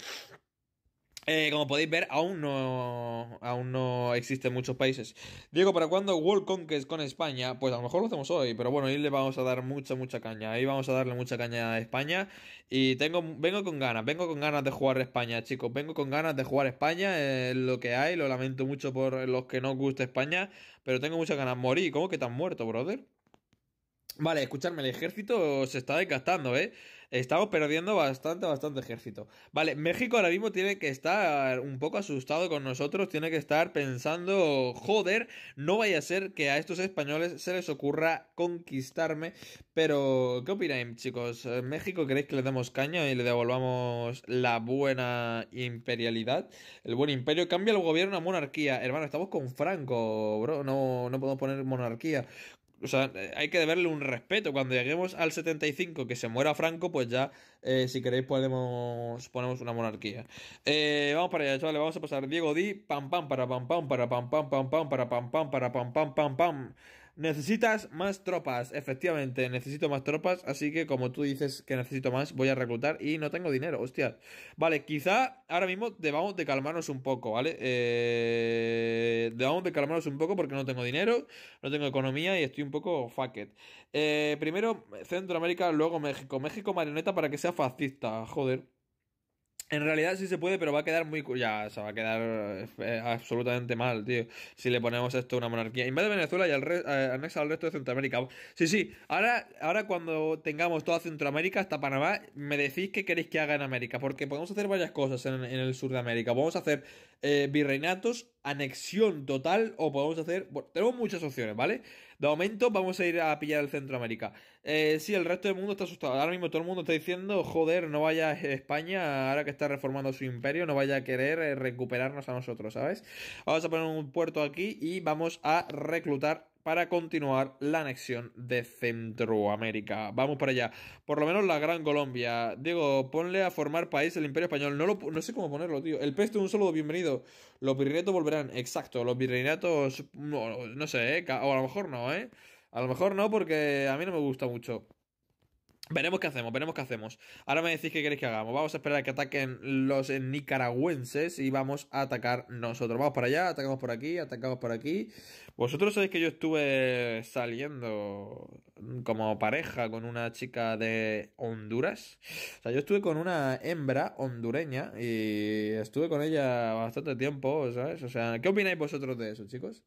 eh, como podéis ver, aún no, aún no existen muchos países. Diego, ¿para cuándo World Conquest con España? Pues a lo mejor lo hacemos hoy, pero bueno, ahí le vamos a dar mucha, mucha caña. Ahí vamos a darle mucha caña a España. Y tengo, vengo con ganas, vengo con ganas de jugar España, chicos. Vengo con ganas de jugar España, lo que hay. Lo lamento mucho por los que no gusta España, pero tengo muchas ganas. morir. ¿cómo que tan muerto, brother? Vale, escuchadme, el ejército se está desgastando, ¿eh? Estamos perdiendo bastante, bastante ejército. Vale, México ahora mismo tiene que estar un poco asustado con nosotros, tiene que estar pensando, joder, no vaya a ser que a estos españoles se les ocurra conquistarme. Pero, ¿qué opináis, chicos? ¿México queréis que le demos caña y le devolvamos la buena imperialidad? El buen imperio cambia el gobierno a monarquía. Hermano, estamos con Franco, bro, no, no podemos poner monarquía o sea, eh, hay que deberle un respeto. Cuando lleguemos al 75, que se muera Franco, pues ya, eh, si queréis, podemos, ponemos una monarquía. Eh, vamos para allá, chavales, vamos a pasar. Diego Di, pam pam para pam pam para pam pam pam pam para pam pam para pam pam pam pam. Necesitas más tropas, efectivamente, necesito más tropas, así que como tú dices que necesito más, voy a reclutar y no tengo dinero, hostia. Vale, quizá ahora mismo debamos de calmarnos un poco, ¿vale? Eh, debamos de calmarnos un poco porque no tengo dinero, no tengo economía y estoy un poco fuck Eh, primero Centroamérica, luego México. México marioneta para que sea fascista, joder. En realidad sí se puede, pero va a quedar muy... Ya, se va a quedar eh, eh, absolutamente mal, tío. Si le ponemos esto a una monarquía. de Venezuela y al eh, anexa al resto de Centroamérica. Sí, sí. Ahora, ahora cuando tengamos toda Centroamérica hasta Panamá, me decís qué queréis que haga en América. Porque podemos hacer varias cosas en, el sur de América. Podemos hacer virreinatos, anexión total o podemos hacer... tenemos muchas opciones, ¿vale? De momento vamos a ir a pillar el Centroamérica. Eh, sí, el resto del mundo está asustado. Ahora mismo todo el mundo está diciendo, joder, no vaya España, ahora que está reformando su imperio, no vaya a querer eh, recuperarnos a nosotros, ¿sabes? Vamos a poner un puerto aquí y vamos a reclutar para continuar la anexión de Centroamérica. Vamos para allá. Por lo menos la Gran Colombia. Digo, ponle a formar país el Imperio Español. No, sé cómo ponerlo, tío. El peste, un solo bienvenido. Los virreinatos volverán. Exacto, los virreinatos... No, no sé, ¿eh? O a lo mejor no, ¿eh? A lo mejor no porque a mí no me gusta mucho. Veremos qué hacemos, veremos qué hacemos. Ahora me decís qué queréis que hagamos. Vamos a esperar a que ataquen los nicaragüenses y vamos a atacar nosotros. Vamos para allá, atacamos por aquí, atacamos por aquí. Vosotros sabéis que yo estuve saliendo como pareja con una chica de Honduras. O sea, yo estuve con una hembra hondureña y estuve con ella bastante tiempo, ¿sabes? O sea, ¿qué opináis vosotros de eso, chicos?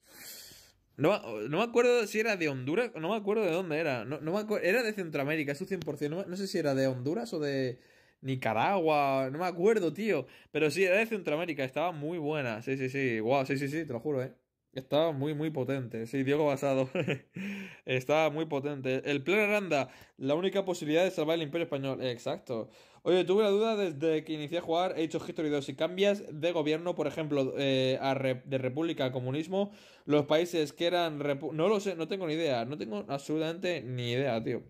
No, no, me acuerdo si era de Honduras, no me acuerdo de dónde era. No, no era de Centroamérica, eso 100%. No, no, sé si era de Honduras o de Nicaragua, no me acuerdo, tío. Pero sí, era de Centroamérica, estaba muy buena. Sí, sí, sí, wow, sí, sí, sí, te lo juro, eh. Estaba muy, muy potente. Sí, Diego Basado. estaba muy potente. El plan Aranda, la única posibilidad de salvar el Imperio Español. Exacto. Oye, tuve la duda desde que inicié a jugar He dicho History 2. Si cambias de gobierno, por ejemplo, eh, a de república a comunismo, los países que eran... No lo sé, no tengo ni idea. No tengo absolutamente ni idea, tío.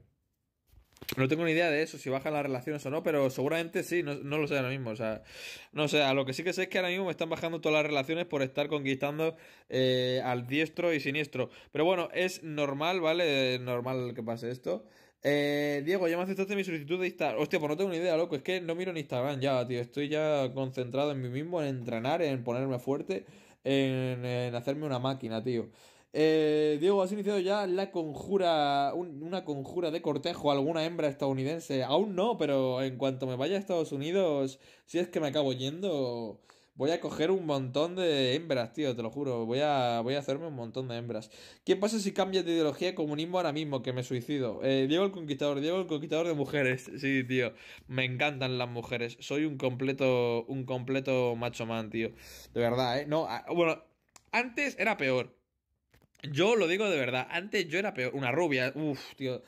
No tengo ni idea de eso, si bajan las relaciones o no, pero seguramente sí, no, lo sé ahora mismo. O sea, no sé, a lo que sí que sé es que ahora mismo me están bajando todas las relaciones por estar conquistando eh, al diestro y siniestro. Pero bueno, es normal, ¿vale? Normal que pase esto. Eh, Diego, ya me aceptaste mi solicitud de Instagram. Hostia, pues no tengo ni idea, loco. Es que no miro en Instagram ya, tío. Estoy ya concentrado en mí mismo, en entrenar, en ponerme fuerte, en, hacerme una máquina, tío. Eh, Diego, ¿has iniciado ya la conjura, una conjura de cortejo a alguna hembra estadounidense? Aún no, pero en cuanto me vaya a Estados Unidos, si es que me acabo yendo, Voy a coger un montón de hembras, tío, te lo juro. Voy a, voy a hacerme un montón de hembras. ¿Qué pasa si cambias de ideología comunismo ahora mismo? Que me suicido. Eh, Diego el Conquistador, Diego el Conquistador de mujeres. Sí, tío. Me encantan las mujeres. Soy un completo, un completo macho man, tío. De verdad, ¿eh? No, ah, bueno, antes era peor. Yo lo digo de verdad. Antes yo era peor. Una rubia. Uf, tío.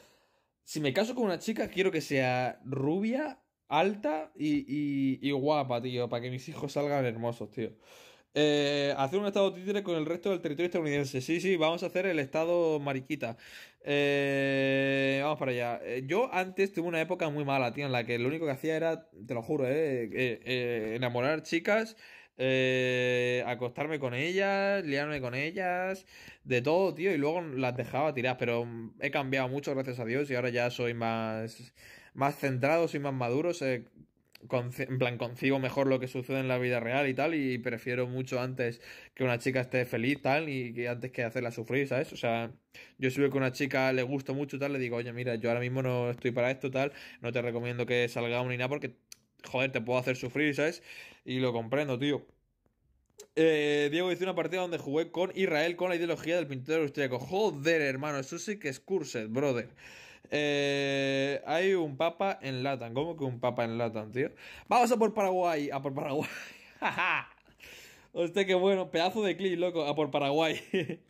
Si me caso con una chica, quiero que sea rubia alta y, y, guapa, tío, para que mis hijos salgan hermosos, tío. Eh, hacer un estado títere con el resto del territorio estadounidense. Sí, sí, vamos a hacer el estado mariquita. Eh, vamos para allá. Eh, yo antes tuve una época muy mala, tío, en la que lo único que hacía era, te lo juro, enamorar chicas, acostarme con ellas, liarme con ellas, de todo, tío, y luego las dejaba tirar. Pero he cambiado mucho, gracias a Dios, y ahora ya soy más más centrados y más maduros, eh, en plan concibo mejor lo que sucede en la vida real y tal, y prefiero mucho antes que una chica esté feliz tal, y, antes que hacerla sufrir, ¿sabes? O sea, yo si veo que una chica le gusta mucho tal, le digo, oye, mira, yo ahora mismo no estoy para esto tal, no te recomiendo que salgamos ni nada porque, joder, te puedo hacer sufrir, ¿sabes? Y lo comprendo, tío. Eh, Diego hizo una partida donde jugué con Israel con la ideología del pintor austríaco. Joder, hermano, eso sí que es cursed, brother. Eh, hay un papa en Latam. ¿Cómo que un papa en Latam, tío? Vamos a por Paraguay. A por Paraguay. Hostia, qué bueno. Pedazo de clip, loco. A por Paraguay.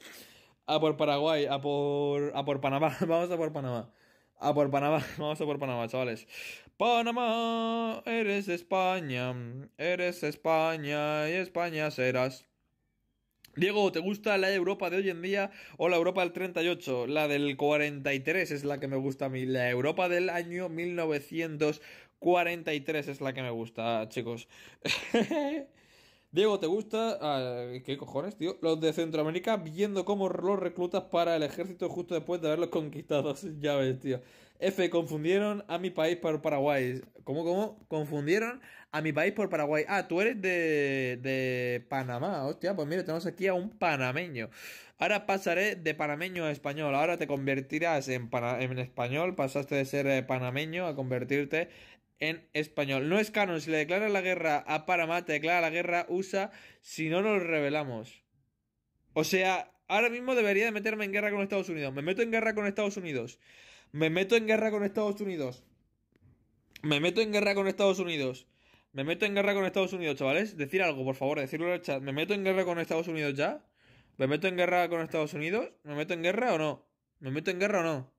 a por Paraguay. A por, a por Panamá. Vamos a por Panamá. A por Panamá. Vamos a por Panamá, chavales. Panamá, eres España. Eres España y España serás. Diego, ¿te gusta la Europa de hoy en día o la Europa del 38? La del 43 es la que me gusta a mí. La Europa del año 1943 es la que me gusta, chicos. Diego, ¿te gusta? ¿Qué cojones, tío? Los de Centroamérica viendo cómo los reclutas para el ejército justo después de haberlos conquistado. Ya ves, tío. F, confundieron a mi país por Paraguay. ¿Cómo, cómo? Confundieron a mi país por Paraguay. Ah, tú eres de, de Panamá. Hostia, pues mira, tenemos aquí a un panameño. Ahora pasaré de panameño a español. Ahora te convertirás en, español. Pasaste de ser eh, panameño a convertirte en español. No es canon. Si le declara la guerra a Panamá, te declara la guerra USA si no nos revelamos. O sea, ahora mismo debería de meterme en guerra con Estados Unidos. Me meto en guerra con Estados Unidos. Me meto en guerra con Estados Unidos. Me meto en guerra con Estados Unidos. Me meto en guerra con Estados Unidos, chavales. Decir algo, por favor, decirlo en el chat. ¿Me meto en guerra con Estados Unidos ya? ¿Me meto en guerra con Estados Unidos? ¿Me meto en guerra o no? ¿Me meto en guerra o no?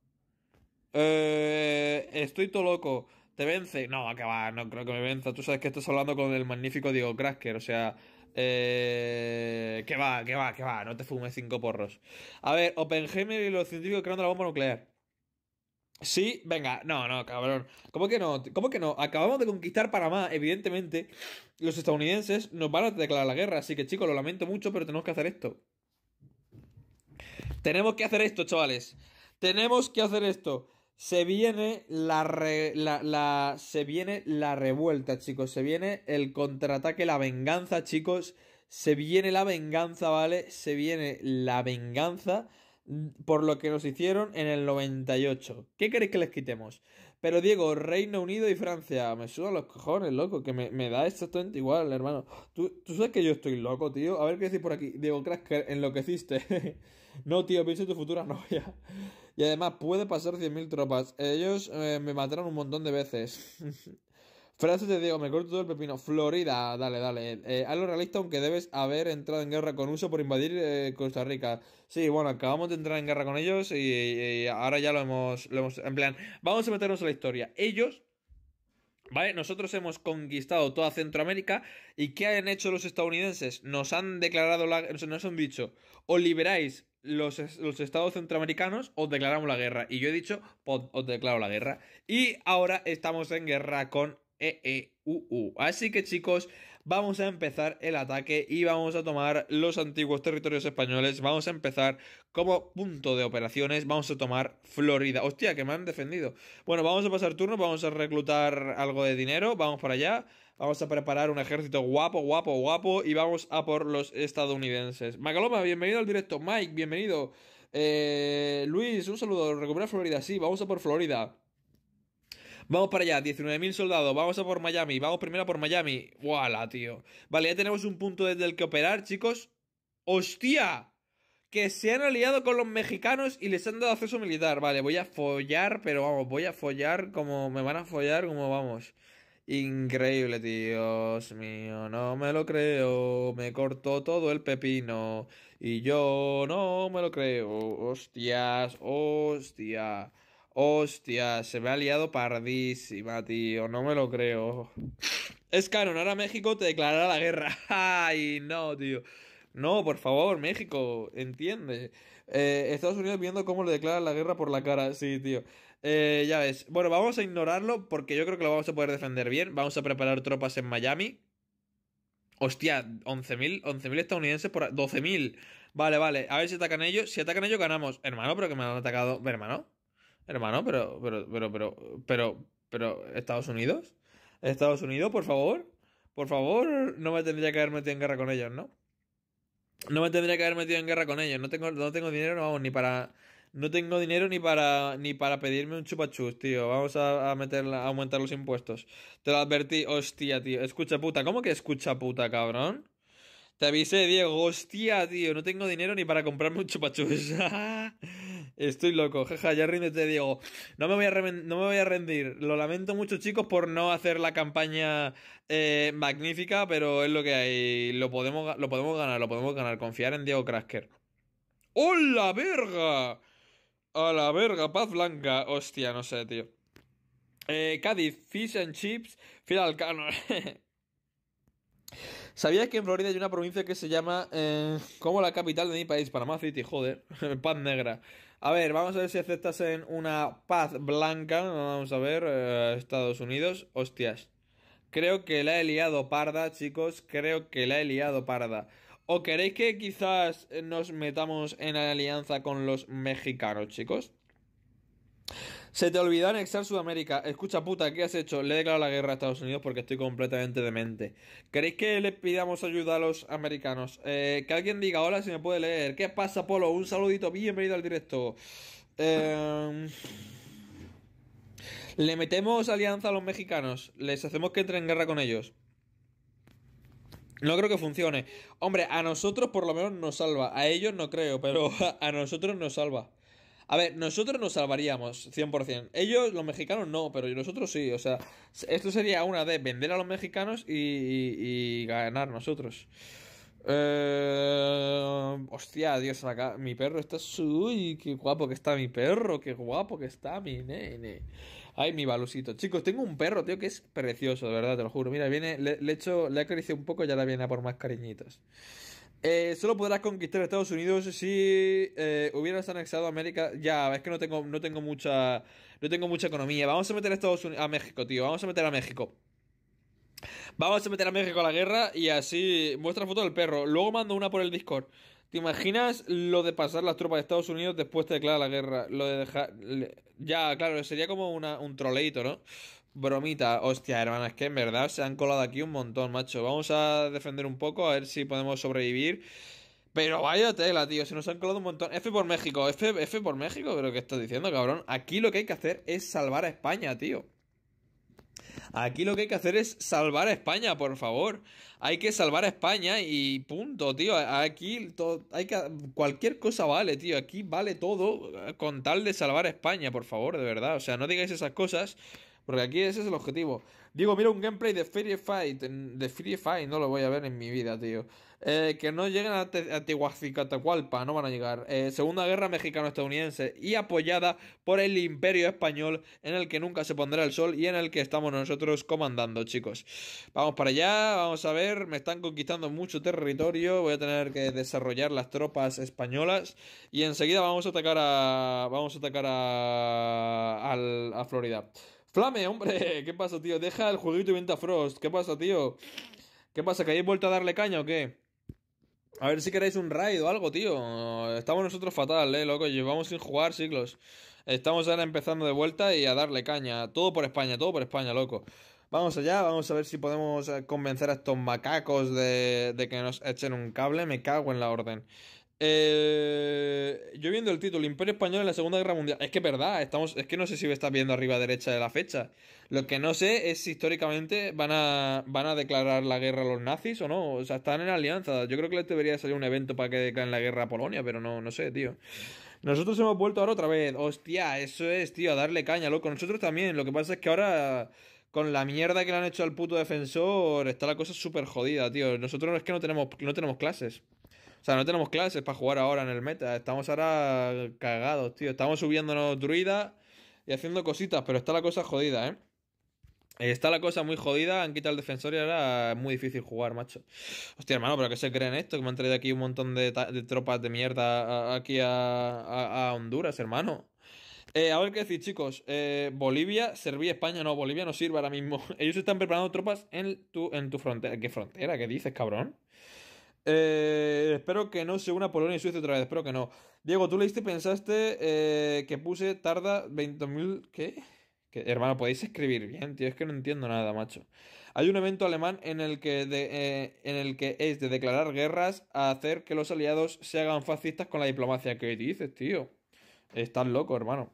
Eh, estoy todo loco. ¿Te vence? No, va? no creo que me venza. Tú sabes que estás hablando con el magnífico Diego Cracker, o sea. Eh, que va, ¿Qué va, que va, no te fumes cinco porros. A ver, Oppenheimer y los científicos creando la bomba nuclear. Sí, venga, no, no, cabrón. ¿Cómo que no? ¿Cómo que no? Acabamos de conquistar Panamá, evidentemente. Los estadounidenses nos van a declarar la guerra, así que chicos, lo lamento mucho, pero tenemos que hacer esto. Tenemos que hacer esto, chavales. Tenemos que hacer esto. Se viene la, la, la se viene la revuelta, chicos. Se viene el contraataque, la venganza, chicos. Se viene la venganza, ¿vale? Se viene la venganza por lo que nos hicieron en el 98. ¿Qué queréis que les quitemos? Pero Diego, Reino Unido y Francia, me sudan los cojones, loco, que me, me da exactamente igual, hermano. ¿Tú, ¿Tú, sabes que yo estoy loco, tío. A ver qué decís por aquí. Diego que enloqueciste. no, tío, pienso en tu futura novia. y además, puede pasar 100.000 tropas. Ellos eh, me mataron un montón de veces. Frases de Diego, me corto todo el pepino. Florida, dale, dale. Eh, realista, aunque debes haber entrado en guerra con Uso por invadir eh, Costa Rica. Sí, bueno, acabamos de entrar en guerra con ellos y, ahora ya lo hemos, lo hemos. En plan, vamos a meternos en la historia. Ellos. ¿Vale? Nosotros hemos conquistado toda Centroamérica y ¿qué han hecho los estadounidenses? Nos han declarado la... Nos han dicho, o liberáis los, los, estados centroamericanos os declaramos la guerra. Y yo he dicho, os declaro la guerra. Y ahora estamos en guerra con e, e, u, u. Así que chicos, vamos a empezar el ataque y vamos a tomar los antiguos territorios españoles. Vamos a empezar como punto de operaciones. Vamos a tomar Florida. Hostia, que me han defendido. Bueno, vamos a pasar turno, vamos a reclutar algo de dinero. Vamos para allá. Vamos a preparar un ejército guapo, guapo, guapo. Y vamos a por los estadounidenses. Macaloma, bienvenido al directo. Mike, bienvenido. Eh, Luis, un saludo. Recupera Florida. Sí, vamos a por Florida. Vamos para allá, 19.000 soldados, vamos a por Miami, vamos primero a por Miami. ¡Wala, tío! Vale, ya tenemos un punto desde el que operar, chicos. ¡Hostia! Que se han aliado con los mexicanos y les han dado acceso militar. Vale, voy a follar, pero vamos, voy a follar como me van a follar, como vamos. Increíble, Dios mío, no me lo creo. Me cortó todo el pepino. Y yo no me lo creo. Hostias, hostia. Hostia, se me ha liado pardísima, tío. No me lo creo. Es canon, ahora México te declarará la guerra. Ay, no, tío. No, por favor, México, entiende. Eh, Estados Unidos viendo cómo le declaran la guerra por la cara. Sí, tío. Eh, ya ves. Bueno, vamos a ignorarlo porque yo creo que lo vamos a poder defender bien. Vamos a preparar tropas en Miami. Hostia, 11.000 11.000 estadounidenses por... 12.000. Vale, vale. A ver si atacan ellos. Si atacan ellos, ganamos. Hermano, pero que me han atacado. Hermano. Hermano, pero, pero, pero, pero, pero, pero, ¿Estados Unidos? ¿Estados Unidos, por favor? Por favor, no me tendría que haber metido en guerra con ellos, ¿no? No me tendría que haber metido en guerra con ellos. No tengo, no tengo dinero, vamos, ni para. No tengo dinero ni para ni para pedirme un chupachus, tío. Vamos a, a meter, a aumentar los impuestos. Te lo advertí, hostia, tío. Escucha puta, ¿cómo que escucha puta, cabrón? Te avisé, Diego. Hostia, tío, no tengo dinero ni para comprarme un chupachus. Estoy loco, jaja, ya ríndete, Diego. No me, voy a no me voy a rendir. Lo lamento mucho, chicos, por no hacer la campaña eh, magnífica, pero es lo que hay. Lo podemos, lo podemos ganar, lo podemos ganar. Confiar en Diego Krasker. ¡Hola, verga! A la verga, paz blanca. Hostia, no sé, tío. Eh, Cádiz, Fish and Chips, Cano. ¿Sabías que en Florida hay una provincia que se llama eh, como la capital de mi país, Panamá City? Joder, paz negra. A ver, vamos a ver si aceptas en una paz blanca. Vamos a ver, eh, Estados Unidos. Hostias. Creo que la he liado parda, chicos. Creo que la he liado parda. ¿O queréis que quizás nos metamos en alianza con los mexicanos, chicos? Se te olvidó anexar Sudamérica. Escucha, puta, ¿qué has hecho? Le he declarado la guerra a Estados Unidos porque estoy completamente demente. ¿Queréis que le pidamos ayuda a los americanos? Eh, que alguien diga hola si me puede leer. ¿Qué pasa, Polo? Un saludito, bienvenido al directo. Eh, le metemos alianza a los mexicanos. Les hacemos que entren en guerra con ellos. No creo que funcione. Hombre, a nosotros por lo menos nos salva. A ellos no creo, pero a nosotros nos salva. A ver, nosotros nos salvaríamos, 100%. Ellos, los mexicanos, no, pero nosotros sí. O sea, esto sería una de vender a los mexicanos y, ganar nosotros. Eh, hostia, Dios, Mi perro está. Uy, qué guapo que está mi perro. Qué guapo que está mi nene. Ay, mi balusito Chicos, tengo un perro, tío, que es precioso, de verdad, te lo juro. Mira, viene, le, he echo, le acariciado un poco y ya la viene a por más cariñitos. Eh, solo podrás conquistar Estados Unidos si eh, hubieras anexado a América. Ya, es que no tengo, no tengo mucha. No tengo mucha economía. Vamos a meter a Estados Unidos. a México, tío. Vamos a meter a México. Vamos a meter a México a la guerra y así muestra foto del perro. Luego mando una por el Discord. ¿Te imaginas lo de pasar las tropas de Estados Unidos después de declarar la guerra? Lo de dejar. Ya, claro, sería como una, un troleito, ¿no? bromita. Hostia, hermano, es que en verdad se han colado aquí un montón, macho. Vamos a defender un poco, a ver si podemos sobrevivir. Pero vaya tela, tío, se nos han colado un montón. F por México, F, por México, pero que estás diciendo, cabrón? Aquí lo que hay que hacer es salvar a España, tío. Aquí lo que hay que hacer es salvar a España, por favor. Hay que salvar a España y punto, tío. Aquí hay cualquier cosa vale, tío. Aquí vale todo con tal de salvar a España, por favor, de verdad. O sea, no digáis esas cosas porque aquí ese es el objetivo. Digo, mira un gameplay de Free Fight. De Free Fight no lo voy a ver en mi vida, tío. Eh, que no lleguen a, no van a llegar. Eh, Segunda Guerra Mexicano-Estadounidense y apoyada por el Imperio Español en el que nunca se pondrá el sol y en el que estamos nosotros comandando, chicos. Vamos para allá, vamos a ver. Me están conquistando mucho territorio. Voy a tener que desarrollar las tropas españolas y enseguida vamos a atacar a... Vamos a atacar a, a Florida. Flame, hombre, ¿qué pasa, tío? Deja el jueguito y venta Frost. ¿Qué pasa, tío? ¿Qué pasa? ¿Que hay vuelto a darle caña o qué? A ver si queréis un raid o algo, tío. Estamos nosotros fatal, eh, loco. Llevamos sin jugar siglos. Estamos ahora empezando de vuelta y a darle caña. Todo por España, todo por España, loco. Vamos allá, vamos a ver si podemos eh, convencer a estos macacos de que nos echen un cable. Me cago en la orden. Eh, yo viendo el título, Imperio Español en la Segunda Guerra Mundial. Es que es verdad, estamos, es que no sé si me estás viendo arriba a derecha de la fecha. Lo que no sé es si históricamente van a, van a declarar la guerra a los nazis o no. O sea, están en alianza. Yo creo que les debería salir un evento para que declaren la guerra a Polonia, pero no, no sé, tío. Nosotros hemos vuelto ahora otra vez. Hostia, eso es, tío, a darle caña, loco. Nosotros también. Lo que pasa es que ahora con la mierda que le han hecho al puto defensor, está la cosa súper jodida, tío. Nosotros es que no tenemos, no tenemos clases. O sea, no tenemos clases para jugar ahora en el meta. Estamos ahora cagados, tío. Estamos subiéndonos druidas y haciendo cositas, pero está la cosa jodida, ¿eh? Está la cosa muy jodida, han quitado el defensor y ahora es muy difícil jugar, macho. Hostia, hermano, pero ¿qué se creen esto? Que me han traído aquí un montón de, tropas de mierda aquí a, Honduras, hermano. Eh, a ver qué decir, chicos. Eh, Bolivia, Serbia, España, no, Bolivia no sirve ahora mismo. Ellos están preparando tropas en tu, en tu frontera. ¿Qué frontera? ¿Qué dices, cabrón? Eh, espero que no se una Polonia y Suecia otra vez, espero que no. Diego, tú leíste, pensaste eh, que puse tarda 20.000... ¿Qué? Hermano, podéis escribir bien, tío, es que no entiendo nada, macho. Hay un evento alemán en el que, eh, en el que es de declarar guerras a hacer que los aliados se hagan fascistas con la diplomacia. que dices, tío? Estás loco, hermano.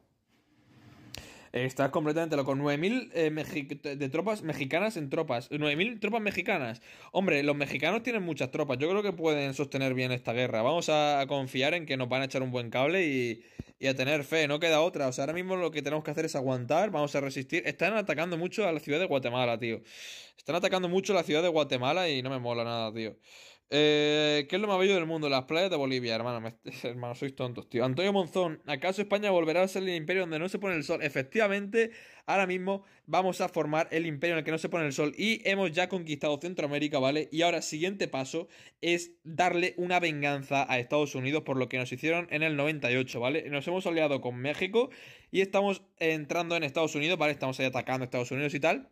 Estás completamente loco. 9.000 eh, de tropas mexicanas en tropas. 9.000 tropas mexicanas. Hombre, los mexicanos tienen muchas tropas. Yo creo que pueden sostener bien esta guerra. Vamos a, confiar en que nos van a echar un buen cable y, y, a tener fe. No queda otra. O sea, ahora mismo lo que tenemos que hacer es aguantar. Vamos a resistir. Están atacando mucho a la ciudad de Guatemala, tío. Están atacando mucho a la ciudad de Guatemala y no me mola nada, tío. Eh, ¿Qué es lo más bello del mundo? Las playas de Bolivia, hermano. hermano, sois tontos, tío. Antonio Monzón, ¿acaso España volverá a ser el imperio donde no se pone el sol? Efectivamente, ahora mismo vamos a formar el imperio en el que no se pone el sol. Y hemos ya conquistado Centroamérica, ¿vale? Y ahora, siguiente paso es darle una venganza a Estados Unidos por lo que nos hicieron en el 98, ¿vale? Nos hemos aliado con México y estamos entrando en Estados Unidos, ¿vale? Estamos ahí atacando a Estados Unidos y tal.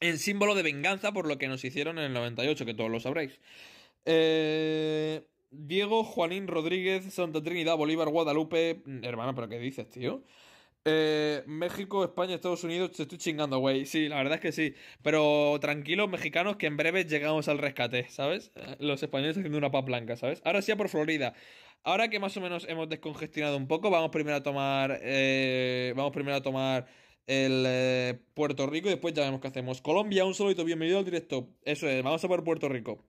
En símbolo de venganza por lo que nos hicieron en el 98, que todos lo sabréis. Eh, Diego Juanín Rodríguez, Santa Trinidad, Bolívar, Guadalupe. Mm, hermano, ¿pero qué dices, tío? Eh, México, España, Estados Unidos, te estoy chingando, güey. Sí, la verdad es que sí. Pero tranquilos, mexicanos, que en breve llegamos al rescate, ¿sabes? Eh, los españoles haciendo una paz blanca, ¿sabes? Ahora sí a por Florida. Ahora que más o menos hemos descongestionado un poco, vamos primero a tomar. vamos primero a tomar el Puerto Rico y después ya vemos qué hacemos. Colombia, un solito, bienvenido al directo. Eso es, vamos a por Puerto Rico.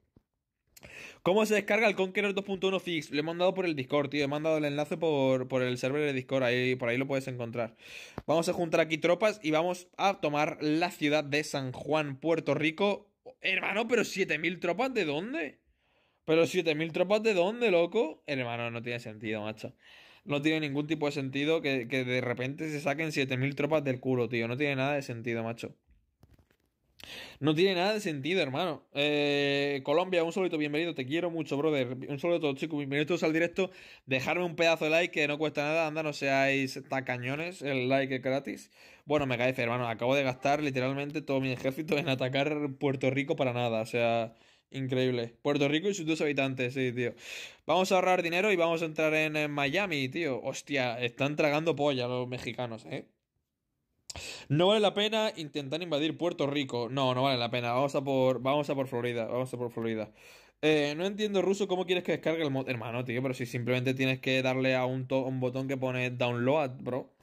¿Cómo se descarga el Conqueror 2.1 Fix? Le he mandado por el Discord, tío. He mandado el enlace por, por, el server de Discord. Ahí, por ahí lo puedes encontrar. Vamos a juntar aquí tropas y vamos a tomar la ciudad de San Juan, Puerto Rico. Hermano, pero 7000 tropas, ¿de dónde? Pero 7000 tropas, ¿de dónde, loco? Hermano, no tiene sentido, macho. No tiene ningún tipo de sentido que, que de repente se saquen 7000 tropas del culo, tío. No tiene nada de sentido, macho. No tiene nada de sentido, hermano. Eh, Colombia, un saludo bienvenido. Te quiero mucho, brother. Un solito, chicos. Bienvenidos al directo. Dejarme un pedazo de like que no cuesta nada. Anda, no seáis tacañones. El like es gratis. Bueno, me cae, hermano. Acabo de gastar literalmente todo mi ejército en atacar Puerto Rico para nada. O sea, increíble. Puerto Rico y sus dos habitantes, sí, tío. Vamos a ahorrar dinero y vamos a entrar en Miami, tío. Hostia, están tragando polla los mexicanos, eh. No vale la pena intentar invadir Puerto Rico. No, no vale la pena. Vamos a por, vamos a por Florida. Vamos a por Florida. Eh, no entiendo, Ruso, cómo quieres que descargue el mod. Hermano, tío, pero si simplemente tienes que darle a un, un botón que pone download, bro.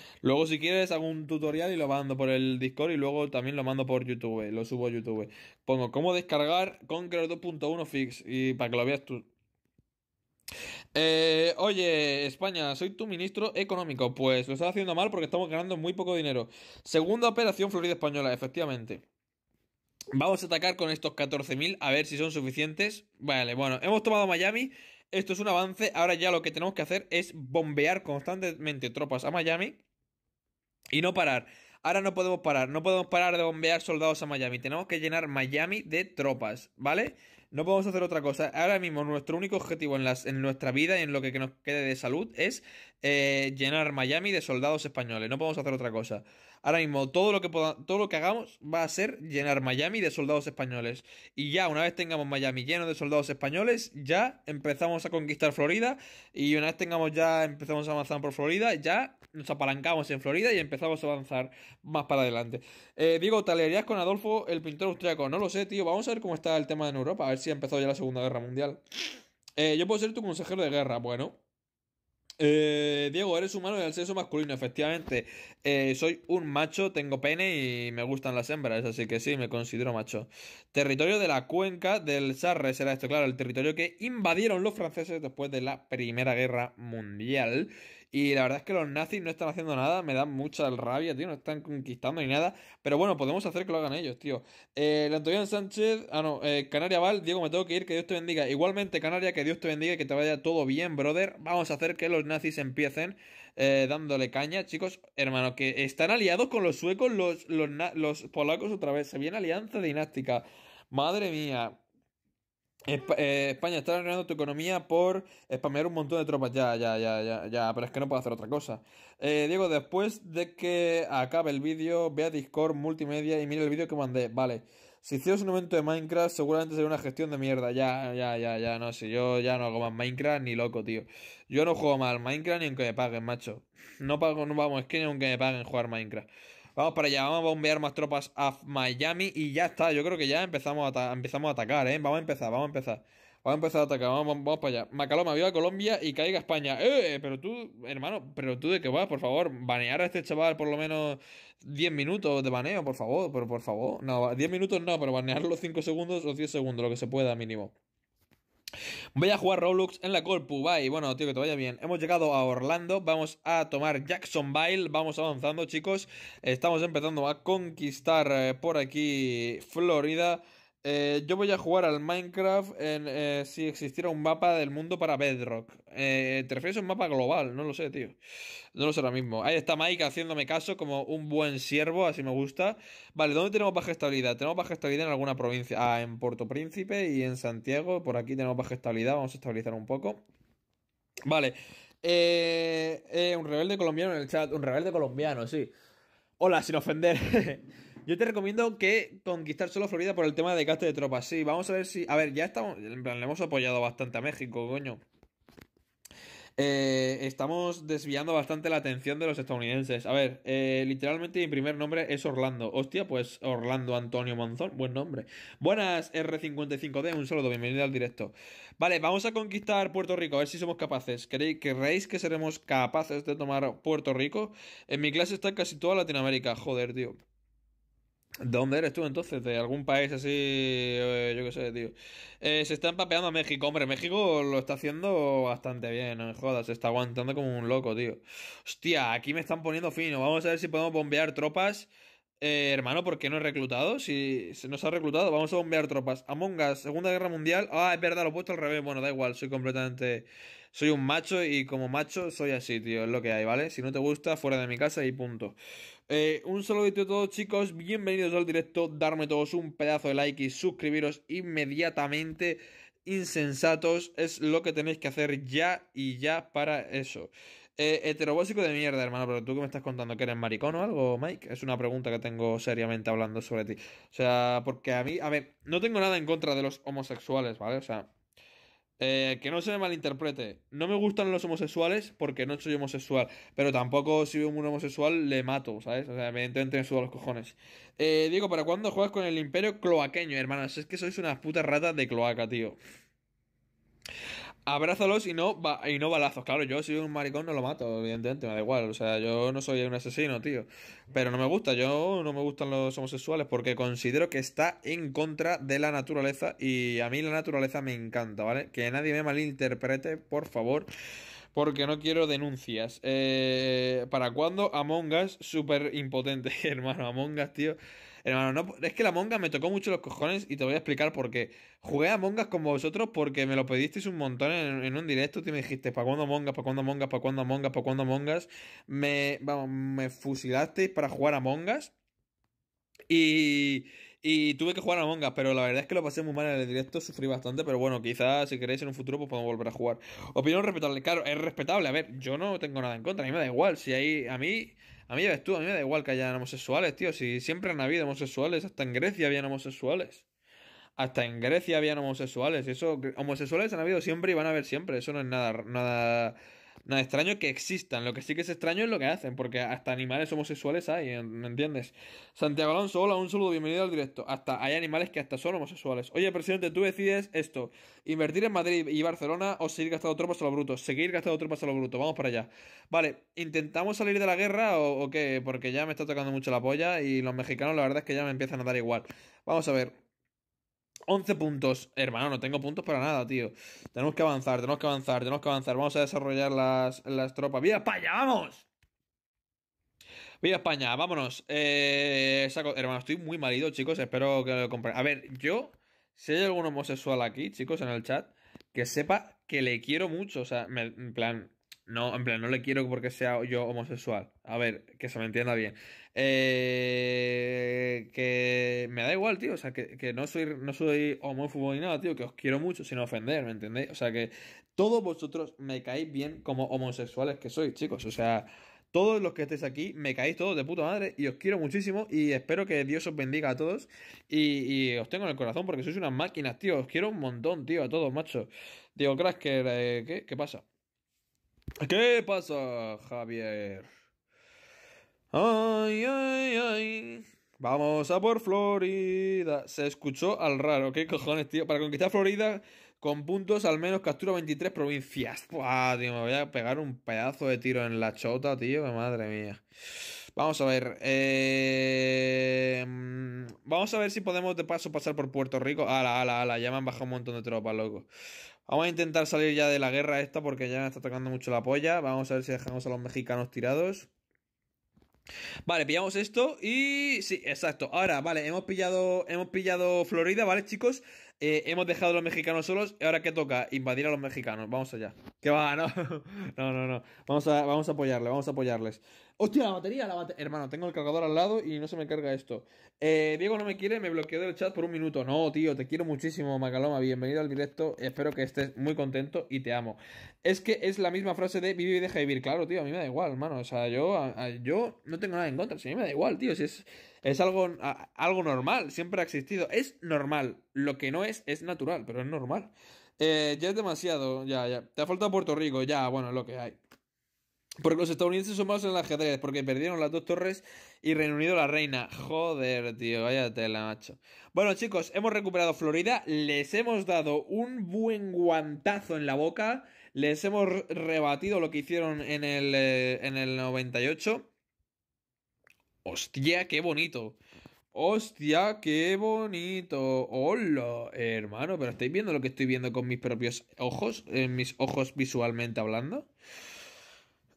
luego, si quieres, hago un tutorial y lo mando por el Discord y luego también lo mando por YouTube. Lo subo a YouTube. Pongo cómo descargar Conqueror 2.1 Fix y para que lo veas tú. Eh, oye, España, soy tu ministro económico. Pues lo estás haciendo mal porque estamos ganando muy poco dinero. Segunda operación Florida Española, efectivamente. Vamos a atacar con estos 14.000, a ver si son suficientes. Vale, bueno, hemos tomado Miami. Esto es un avance. Ahora ya lo que tenemos que hacer es bombear constantemente tropas a Miami y no parar. Ahora no podemos parar, no podemos parar de bombear soldados a Miami. Tenemos que llenar Miami de tropas, ¿vale? No podemos hacer otra cosa. Ahora mismo nuestro único objetivo en, las, en nuestra vida y en lo que, nos quede de salud es eh, llenar Miami de soldados españoles. No podemos hacer otra cosa. Ahora mismo todo lo que todo lo que hagamos va a ser llenar Miami de soldados españoles. Y ya una vez tengamos Miami lleno de soldados españoles, ya empezamos a conquistar Florida y una vez tengamos ya empezamos a avanzar por Florida, ya nos apalancamos en Florida y empezamos a avanzar más para adelante. Digo, eh, Diego, ¿talerías con Adolfo el pintor austriaco? No lo sé, tío. Vamos a ver cómo está el tema en Europa, a ver si ha empezado ya la Segunda Guerra Mundial. Eh, yo puedo ser tu consejero de guerra, bueno. Eh, Diego, eres humano al sexo masculino, efectivamente. Eh, soy un macho, tengo pene y me gustan las hembras, así que sí, me considero macho. Territorio de la cuenca del Sarre será esto, claro, el territorio que invadieron los franceses después de la Primera Guerra Mundial. Y la verdad es que los nazis no están haciendo nada, me dan mucha rabia, tío, no están conquistando ni nada. Pero bueno, podemos hacer que lo hagan ellos, tío. Eh, el Antonio Sánchez, ah no, eh, Canaria Val, Diego, me tengo que ir, que Dios te bendiga. Igualmente, Canaria, que Dios te bendiga y que te vaya todo bien, brother. Vamos a hacer que los nazis empiecen eh, dándole caña, chicos, hermano, que están aliados con los suecos, los, polacos otra vez. Se viene alianza dinástica Madre mía, eh, España está arreglando tu economía por spamear un montón de tropas. Ya, ya, ya, ya, ya, pero es que no puedo hacer otra cosa. Eh, Diego, después de que acabe el vídeo, ve a Discord multimedia y mira el vídeo que mandé. Vale, si hicieras un evento de Minecraft, seguramente sería una gestión de mierda. Ya, ya, ya, ya, no, sé yo ya no hago más Minecraft ni loco, tío. Yo no juego más Minecraft ni aunque me paguen, macho. No pago, no vamos, es que ni aunque me paguen jugar Minecraft. Vamos para allá, vamos a bombear más tropas a Miami y ya está. Yo creo que ya empezamos a, empezamos a atacar, ¿eh? Vamos a empezar, vamos a empezar. Vamos a empezar a atacar, vamos, para allá. Macaloma, viva Colombia y caiga España. Eh, ¡Eh! Pero tú, hermano, pero tú de qué vas, por favor. Banear a este chaval por lo menos 10 minutos de baneo, por favor, pero por favor. No, 10 minutos no, pero banear los 5 segundos o 10 segundos, lo que se pueda mínimo. Voy a jugar Roblox en la Corpu, Bueno, tío, que te vaya bien. Hemos llegado a Orlando, vamos a tomar Jacksonville, vamos avanzando, chicos. Estamos empezando a conquistar eh, por aquí Florida. Eh, yo voy a jugar al Minecraft en, eh, si existiera un mapa del mundo para Bedrock. Eh, te refieres a un mapa global, no lo sé, tío. No lo sé ahora mismo. Ahí está Mike haciéndome caso como un buen siervo, así me gusta. Vale, ¿dónde tenemos baja estabilidad? Tenemos baja estabilidad en alguna provincia. Ah, en Puerto Príncipe y en Santiago. Por aquí tenemos baja estabilidad, vamos a estabilizar un poco. Vale. un rebelde colombiano en el chat. Un rebelde colombiano, sí. Hola, sin ofender. Yo te recomiendo que conquistar solo Florida por el tema de gasto de tropas. Sí, vamos a ver si. A ver, ya estamos. En plan, le hemos apoyado bastante a México, coño. Eh, estamos desviando bastante la atención de los estadounidenses. A ver, eh, literalmente mi primer nombre es Orlando. Hostia, pues Orlando Antonio Monzón, buen nombre. Buenas R55D, un saludo, bienvenido al directo. Vale, vamos a conquistar Puerto Rico, a ver si somos capaces. ¿Queréis, ¿Queréis que seremos capaces de tomar Puerto Rico? En mi clase está casi toda Latinoamérica, joder, tío dónde eres tú entonces? ¿De algún país así? Eh, yo qué sé, tío. Eh, se está empapeando a México. Hombre, México lo está haciendo bastante bien, no jodas. Se está aguantando como un loco, tío. Hostia, aquí me están poniendo fino. Vamos a ver si podemos bombear tropas. Eh, hermano, ¿por qué no he reclutado? Si se nos ha reclutado, vamos a bombear tropas. Among Us, Segunda Guerra Mundial. Ah, es verdad, lo he puesto al revés. Bueno, da igual, soy completamente soy un macho y como macho soy así, tío, es lo que hay, ¿vale? Si no te gusta, fuera de mi casa y punto. Eh, un saludito a todos, chicos. Bienvenidos al directo. Darme todos un pedazo de like y suscribiros inmediatamente. Insensatos es lo que tenéis que hacer ya y ya para eso. Eh, heterobósico de mierda, hermano, pero tú que me estás contando que eres maricón o algo, Mike, es una pregunta que tengo seriamente hablando sobre ti. O sea, porque a mí, a ver, no tengo nada en contra de los homosexuales, ¿vale? O sea, eh, que no se me malinterprete. No me gustan los homosexuales porque no soy homosexual. Pero tampoco si veo un homosexual le mato, ¿sabes? O sea, evidentemente me subo a los cojones. Eh, Diego, ¿para cuándo juegas con el imperio cloaqueño, hermanas? Es que sois una puta rata de cloaca, tío abrázalos y no, y no balazos. Claro, yo soy un maricón, no lo mato, evidentemente, me da igual. O sea, yo no soy un asesino, tío. Pero no me gusta, yo no me gustan los homosexuales porque considero que está en contra de la naturaleza y a mí la naturaleza me encanta, ¿vale? Que nadie me malinterprete, por favor. Porque no quiero denuncias. Eh, ¿Para cuándo Among Us? super impotente, hermano. Among Us, tío. Hermano, es que la monga me tocó mucho los cojones y te voy a explicar por qué. Jugué a mongas con vosotros porque me lo pedisteis un montón en, un directo. y me dijiste, ¿para cuándo mongas? ¿Para cuándo mongas? ¿Para cuándo mongas? ¿Para cuándo mongas? Me, me fusilasteis para jugar a mongas. Y, y tuve que jugar a mongas. pero la verdad es que lo pasé muy mal en el directo, sufrí bastante, pero bueno, quizás si queréis en un futuro pues podemos volver a jugar. Opinión respetable, claro, es respetable, a ver, yo no tengo nada en contra, a mí me da igual, si hay, a mí, a mí ves tú, a mí me da igual que hayan homosexuales, tío. Si siempre han habido homosexuales, hasta en Grecia habían homosexuales. Hasta en Grecia habían homosexuales. eso, homosexuales han habido siempre y van a haber siempre. Eso no es nada, nada nada extraño que existan. Lo que sí que es extraño es lo que hacen, porque hasta animales homosexuales hay, ¿me entiendes? Santiago Alonso, hola, un saludo, bienvenido al directo. Hasta hay animales que hasta son homosexuales. Oye, presidente, tú decides esto: invertir en Madrid y Barcelona o seguir gastando tropas a lo bruto. Seguir gastando tropas a lo bruto, vamos para allá. Vale, ¿intentamos salir de la guerra o, o qué? Porque ya me está tocando mucho la polla y los mexicanos, la verdad es que ya me empiezan a dar igual. Vamos a ver. 11 puntos. Hermano, no tengo puntos para nada, tío. Tenemos que avanzar, tenemos que avanzar, tenemos que avanzar. Vamos a desarrollar las, tropas. ¡Viva España, vamos! Viva España, vámonos. Eh, hermano, estoy muy malido, chicos. Espero que lo compren. A ver, yo, si hay algún homosexual aquí, chicos, en el chat, que sepa que le quiero mucho. O sea, en plan, no, en plan, no le quiero porque sea yo homosexual. A ver, que se me entienda bien. Eh, que me da igual, tío. O sea, que, no, soy, no soy homófobo ni nada, tío. Que os quiero mucho sin ofender, ¿me entendéis? O sea, que todos vosotros me caéis bien como homosexuales que sois, chicos. O sea, todos los que estéis aquí, me caéis todos de puta madre y os quiero muchísimo y espero que Dios os bendiga a todos y, os tengo en el corazón porque sois unas máquinas, tío. Os quiero un montón, tío, a todos, macho. Digo, Crash, eh, ¿qué pasa? ¿Qué pasa, Javier? Ay, ay, ay. Vamos a por Florida. Se escuchó al raro. ¿Qué cojones, tío? Para conquistar Florida, con puntos al menos captura 23 provincias. Buah, tío, me voy a pegar un pedazo de tiro en la chota, tío. madre mía. Vamos a ver. Eh, mm, vamos a ver si podemos de paso pasar por Puerto Rico. Ala, ala, ala. Ya me han bajado un montón de tropas, loco. Vamos a intentar salir ya de la guerra esta porque ya nos está tocando mucho la polla. Vamos a ver si dejamos a los mexicanos tirados. Vale, pillamos esto y... Sí, exacto. Ahora, vale, hemos pillado, hemos pillado Florida, ¿vale, chicos? Eh, hemos dejado a los mexicanos solos y ahora que toca invadir a los mexicanos. Vamos allá. Que va, no. no, no, no. Vamos a, vamos a apoyarles, vamos a apoyarles. Hostia, la batería, la batería. Hermano, tengo el cargador al lado y no se me carga esto. Eh, Diego no me quiere, me bloqueó del chat por un minuto. No, tío, te quiero muchísimo, Macaloma. Bienvenido al directo. Espero que estés muy contento y te amo. Es que es la misma frase de vive y deja vivir. Claro, tío, a mí me da igual, mano. O sea, yo, yo no tengo nada en contra. Si a mí me da igual, tío. Si es, es algo, algo normal, siempre ha existido. Es normal. Lo que no es, es natural, pero es normal. Eh, ya es demasiado, ya, ya. Te ha faltado Puerto Rico, ya, bueno, lo que hay. Porque los estadounidenses son malos en el ajedrez, porque perdieron las dos torres y Reino Unido la reina. Joder, tío, vaya la macho. Bueno, chicos, hemos recuperado Florida, les hemos dado un buen guantazo en la boca, les hemos rebatido lo que hicieron en el, eh, en el 98. Hostia, qué bonito. Hostia, qué bonito. Hola, hermano, pero ¿estáis viendo lo que estoy viendo con mis propios ojos? En eh, mis ojos visualmente hablando.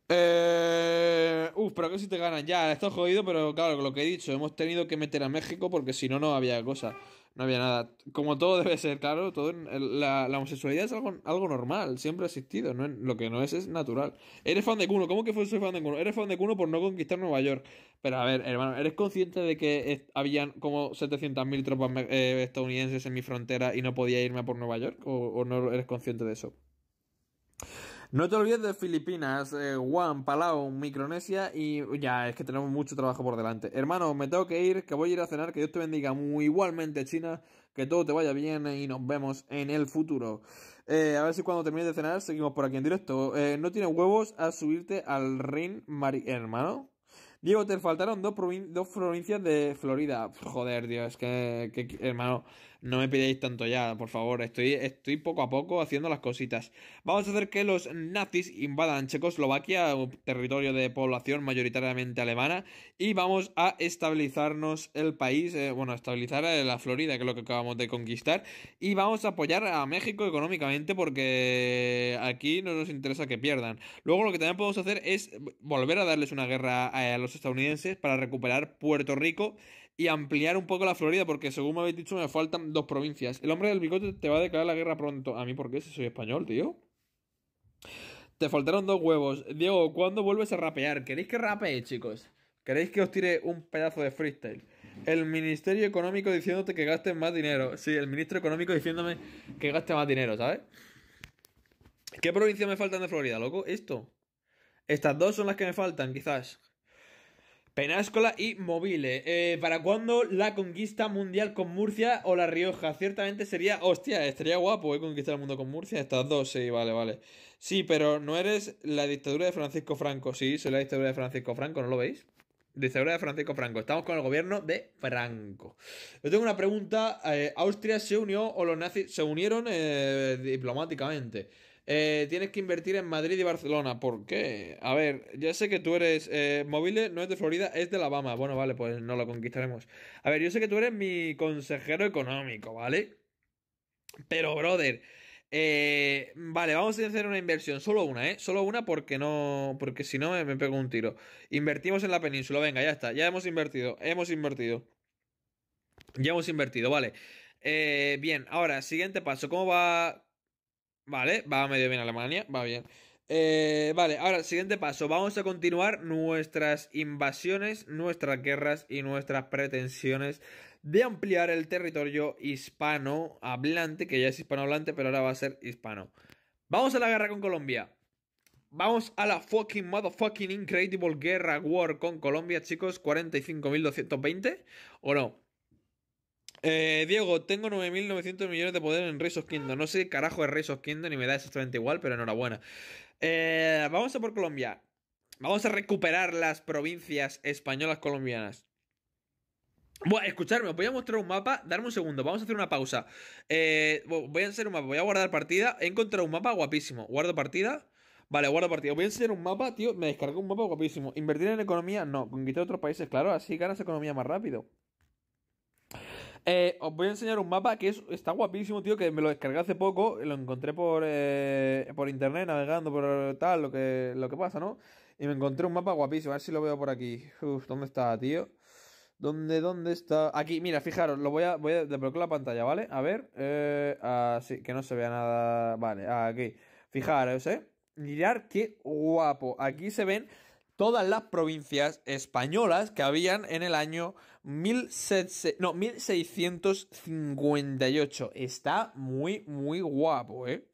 Eh, uf, pero que si te ganan ya, esto es jodido, pero claro, lo que he dicho, hemos tenido que meter a México porque si no, no había cosa no había nada. Como todo debe ser, claro, todo la, la homosexualidad es algo, algo normal, siempre ha existido, ¿no? lo que no es es natural. Eres fan de cuno? ¿cómo que soy fan de cuno? Eres fan de cuno por no conquistar Nueva York. Pero a ver, hermano, ¿eres consciente de que habían como 700.000 tropas eh, estadounidenses en mi frontera y no podía irme a por Nueva York? o no eres consciente de eso? No te olvides de Filipinas, eh, Guam, Palau, Micronesia y ya, es que tenemos mucho trabajo por delante. Hermano, me tengo que ir, que voy a ir a cenar, que Dios te bendiga muy igualmente China, que todo te vaya bien y nos vemos en el futuro. Eh, a ver si cuando termines de cenar seguimos por aquí en directo. Eh, no tienes huevos a subirte al ring, Mari hermano. Diego, te faltaron dos, provincias de Florida. Joder, Dios, es que hermano. No me pidáis tanto ya, por favor. Estoy, estoy poco a poco haciendo las cositas. Vamos a hacer que los nazis invadan Checoslovaquia, un territorio de población mayoritariamente alemana, y vamos a estabilizarnos el país, eh, bueno, estabilizar eh, la Florida, que es lo que acabamos de conquistar, y vamos a apoyar a México económicamente porque aquí no nos interesa que pierdan. Luego lo que también podemos hacer es volver a darles una guerra eh, a los estadounidenses para recuperar Puerto Rico y ampliar un poco la Florida, porque según me habéis dicho, me faltan dos provincias. El hombre del bigote te va a declarar la guerra pronto. ¿A mí porque qué? soy español, tío. Te faltaron dos huevos. Diego, ¿cuándo vuelves a rapear? ¿Queréis que rapee, chicos? ¿Queréis que os tire un pedazo de freestyle? El Ministerio Económico diciéndote que gastes más dinero. Sí, el Ministro Económico diciéndome que gaste más dinero, ¿sabes? ¿Qué provincias me faltan de Florida, loco? Esto. Estas dos son las que me faltan, quizás. Penáscola y Mobile. Eh, ¿Para cuándo la conquista mundial con Murcia o La Rioja? Ciertamente sería. Hostia, estaría guapo, eh, Conquistar el mundo con Murcia. Estas dos, sí, vale, vale. Sí, pero no eres la dictadura de Francisco Franco. Sí, soy la dictadura de Francisco Franco, ¿no lo veis? Dictadura de Francisco Franco. Estamos con el gobierno de Franco. Yo tengo una pregunta. Eh, ¿Austria se unió o los nazis se unieron diplomáticamente? Eh, tienes que invertir en Madrid y Barcelona. ¿Por qué? A ver, yo sé que tú eres. Eh, no es de Florida, es de Alabama. Bueno, vale, pues no lo conquistaremos. A ver, yo sé que tú eres mi consejero económico, ¿vale? Pero, brother. Eh, vale, vamos a hacer una inversión, solo una, ¿eh? Solo una porque no, porque si no me, pego un tiro. Invertimos en la península, venga, ya está, ya hemos invertido, hemos invertido. Ya hemos invertido, vale. Eh, bien, ahora, siguiente paso, ¿cómo va Vale, va medio bien Alemania, va bien. Eh, vale, ahora, siguiente paso. Vamos a continuar nuestras invasiones, nuestras guerras y nuestras pretensiones de ampliar el territorio hispano hablante, que ya es hispanohablante, pero ahora va a ser hispano. Vamos a la guerra con Colombia. Vamos a la fucking motherfucking incredible guerra war con Colombia, chicos. 45.220 o no. Eh, Diego, tengo 9.900 millones de poder en Rise of No sé carajo es Rise of Kingdom me da exactamente igual, pero enhorabuena. Eh, vamos a por Colombia. Vamos a recuperar las provincias españolas colombianas. Bueno, escucharme, os voy a mostrar un mapa. Darme un segundo, vamos a hacer una pausa. Eh, voy a hacer un mapa, voy a guardar partida. He encontrado un mapa guapísimo. Guardo partida. Vale, guardo partida. voy a enseñar un mapa, tío. Me descargo un mapa guapísimo. Invertir en economía, no. Conquistar otros países, claro. Así ganas economía más rápido. Eh, os voy a enseñar un mapa que está guapísimo, tío, que me lo descargué hace poco, lo encontré por, eh, por internet, navegando por tal, lo que, lo que pasa, ¿no? Y me encontré un mapa guapísimo, a ver si lo veo por aquí. Uf, ¿dónde está, tío? ¿Dónde, dónde está? Aquí, mira, fijaros, lo voy a, voy desbloquear la pantalla, ¿vale? A ver, eh, así, que no se vea nada, vale, aquí. Fijaros, ¿eh? Mirad qué guapo. Aquí se ven todas las provincias españolas que habían en el año 1658. Está muy, muy guapo, ¿eh?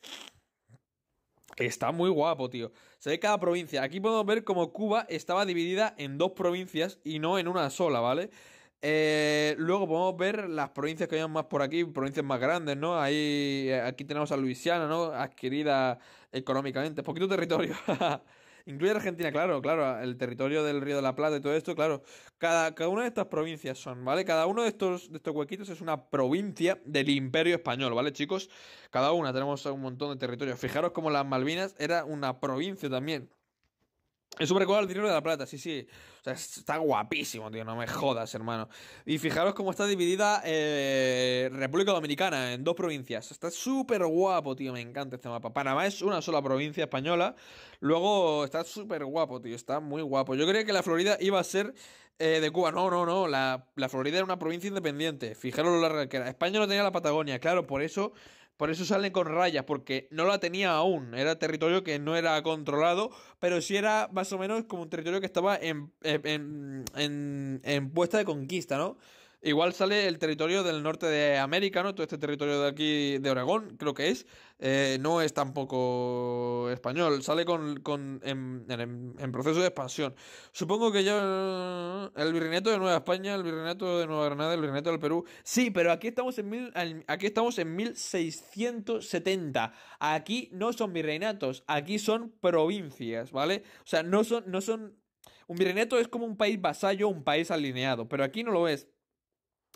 Está muy guapo, tío. Se ve cada provincia. Aquí podemos ver cómo Cuba estaba dividida en dos provincias y no en una sola, ¿vale? Eh, luego podemos ver las provincias que hay más por aquí, provincias más grandes, ¿no? Eh, aquí tenemos a Luisiana, ¿no? Adquirida económicamente, poquito territorio. Incluye Argentina, claro, claro, el territorio del Río de la Plata y todo esto, claro. Cada, cada una de estas provincias son, ¿vale? Cada uno de estos, de estos huequitos es una provincia del Imperio Español, ¿vale, chicos? Cada una tenemos un montón de territorios. Fijaros como las Malvinas era una provincia también. Es súper el dinero de la plata, sí, sí. O sea, está guapísimo, tío, no me jodas, hermano. Y fijaros cómo está dividida eh, República Dominicana en dos provincias. Está súper guapo, tío, me encanta este mapa. Panamá es una sola provincia española. Luego está súper guapo, tío, está muy guapo. Yo creía que la Florida iba a ser eh, de Cuba. No, no, no, la, la Florida era una provincia independiente. Fijaros lo larga que era. España no tenía la Patagonia, claro, por eso por eso salen con rayas, porque no la tenía aún. Era territorio que no era controlado, pero sí era más o menos como un territorio que estaba en, en, en puesta de conquista, ¿no? Igual sale el territorio del norte de América, ¿no? Todo este territorio de aquí, de Oregón, creo que es. Eh, no es tampoco español. Sale con, en, proceso de expansión. Supongo que ya el virreinato de Nueva España, el virreinato de Nueva Granada, el virreinato del Perú. Sí, pero aquí estamos en, aquí estamos en 1670. Aquí no son virreinatos, aquí son provincias, ¿vale? O sea, no son, no son. Un virreinato es como un país vasallo, un país alineado, pero aquí no lo es.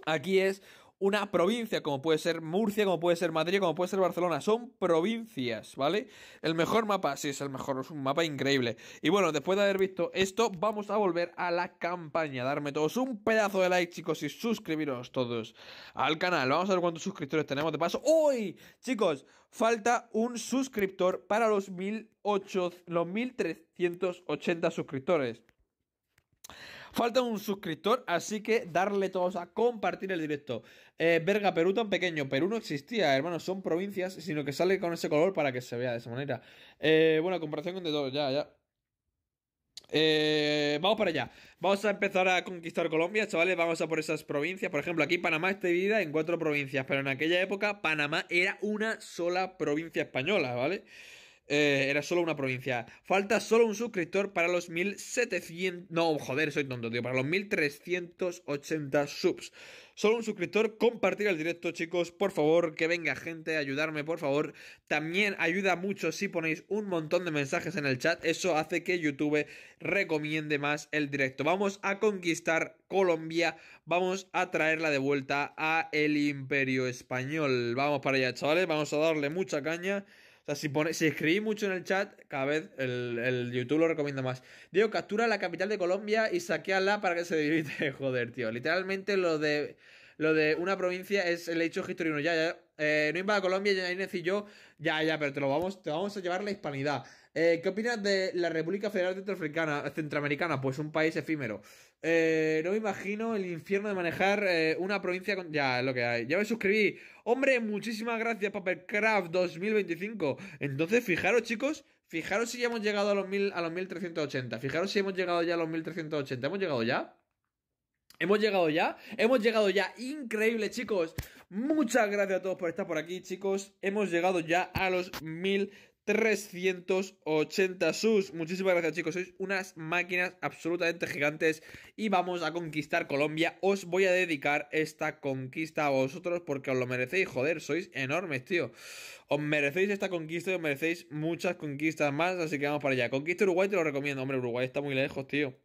Aquí es una provincia, como puede ser Murcia, como puede ser Madrid, como puede ser Barcelona. Son provincias, ¿vale? El mejor mapa, sí, es el mejor, es un mapa increíble. Y bueno, después de haber visto esto, vamos a volver a la campaña. Darme todos un pedazo de like, chicos, y suscribiros todos al canal. Vamos a ver cuántos suscriptores tenemos de paso. ¡Uy! Chicos, falta un suscriptor para los, ocho, los 1380 suscriptores. Falta un suscriptor, así que darle todos a compartir el directo. Eh, verga, Perú tan pequeño. Perú no existía, hermano, son provincias, sino que sale con ese color para que se vea de esa manera. Eh, bueno, comparación con de todos, ya, ya. Eh, vamos para allá. Vamos a empezar a conquistar Colombia, chavales. Vamos a por esas provincias. Por ejemplo, aquí Panamá está dividida en cuatro provincias, pero en aquella época Panamá era una sola provincia española, ¿vale? vale eh, era solo una provincia. Falta solo un suscriptor para los 1700. No, joder, soy tonto, tío. Para los 1380 subs. Solo un suscriptor. Compartir el directo, chicos. Por favor, que venga gente a ayudarme, por favor. También ayuda mucho si ponéis un montón de mensajes en el chat. Eso hace que YouTube recomiende más el directo. Vamos a conquistar Colombia. Vamos a traerla de vuelta a el Imperio Español. Vamos para allá, chavales. Vamos a darle mucha caña. O sea, si, pone, escribís mucho en el chat, cada vez el, YouTube lo recomienda más. Digo, captura la capital de Colombia y saqueala para que se divide. Joder, tío. Literalmente lo de lo de una provincia es el hecho histórico. Ya, ya, eh, no invada Colombia, ya, y yo, ya, ya, pero te lo vamos, te vamos a llevar la hispanidad. Eh, ¿Qué opinas de la República Federal Centroafricana, Centroamericana? Pues un país efímero. Eh, no me imagino el infierno de manejar eh, una provincia con... Ya, lo que hay. Ya me suscribí. Hombre, muchísimas gracias, Papercraft 2025. Entonces, fijaros, chicos, fijaros si ya hemos llegado a los, mil, a los 1380. Fijaros si hemos llegado ya a los 1380. ¿Hemos llegado ya? Hemos llegado ya, hemos llegado ya, increíble chicos. Muchas gracias a todos por estar por aquí, chicos. Hemos llegado ya a los 1.380 380 sus. Muchísimas gracias, chicos. Sois unas máquinas absolutamente gigantes y vamos a conquistar Colombia. Os voy a dedicar esta conquista a vosotros porque os lo merecéis. Joder, sois enormes, tío. Os merecéis esta conquista y os merecéis muchas conquistas más. Así que vamos para allá. Conquista Uruguay, te lo recomiendo. Hombre, Uruguay está muy lejos, tío.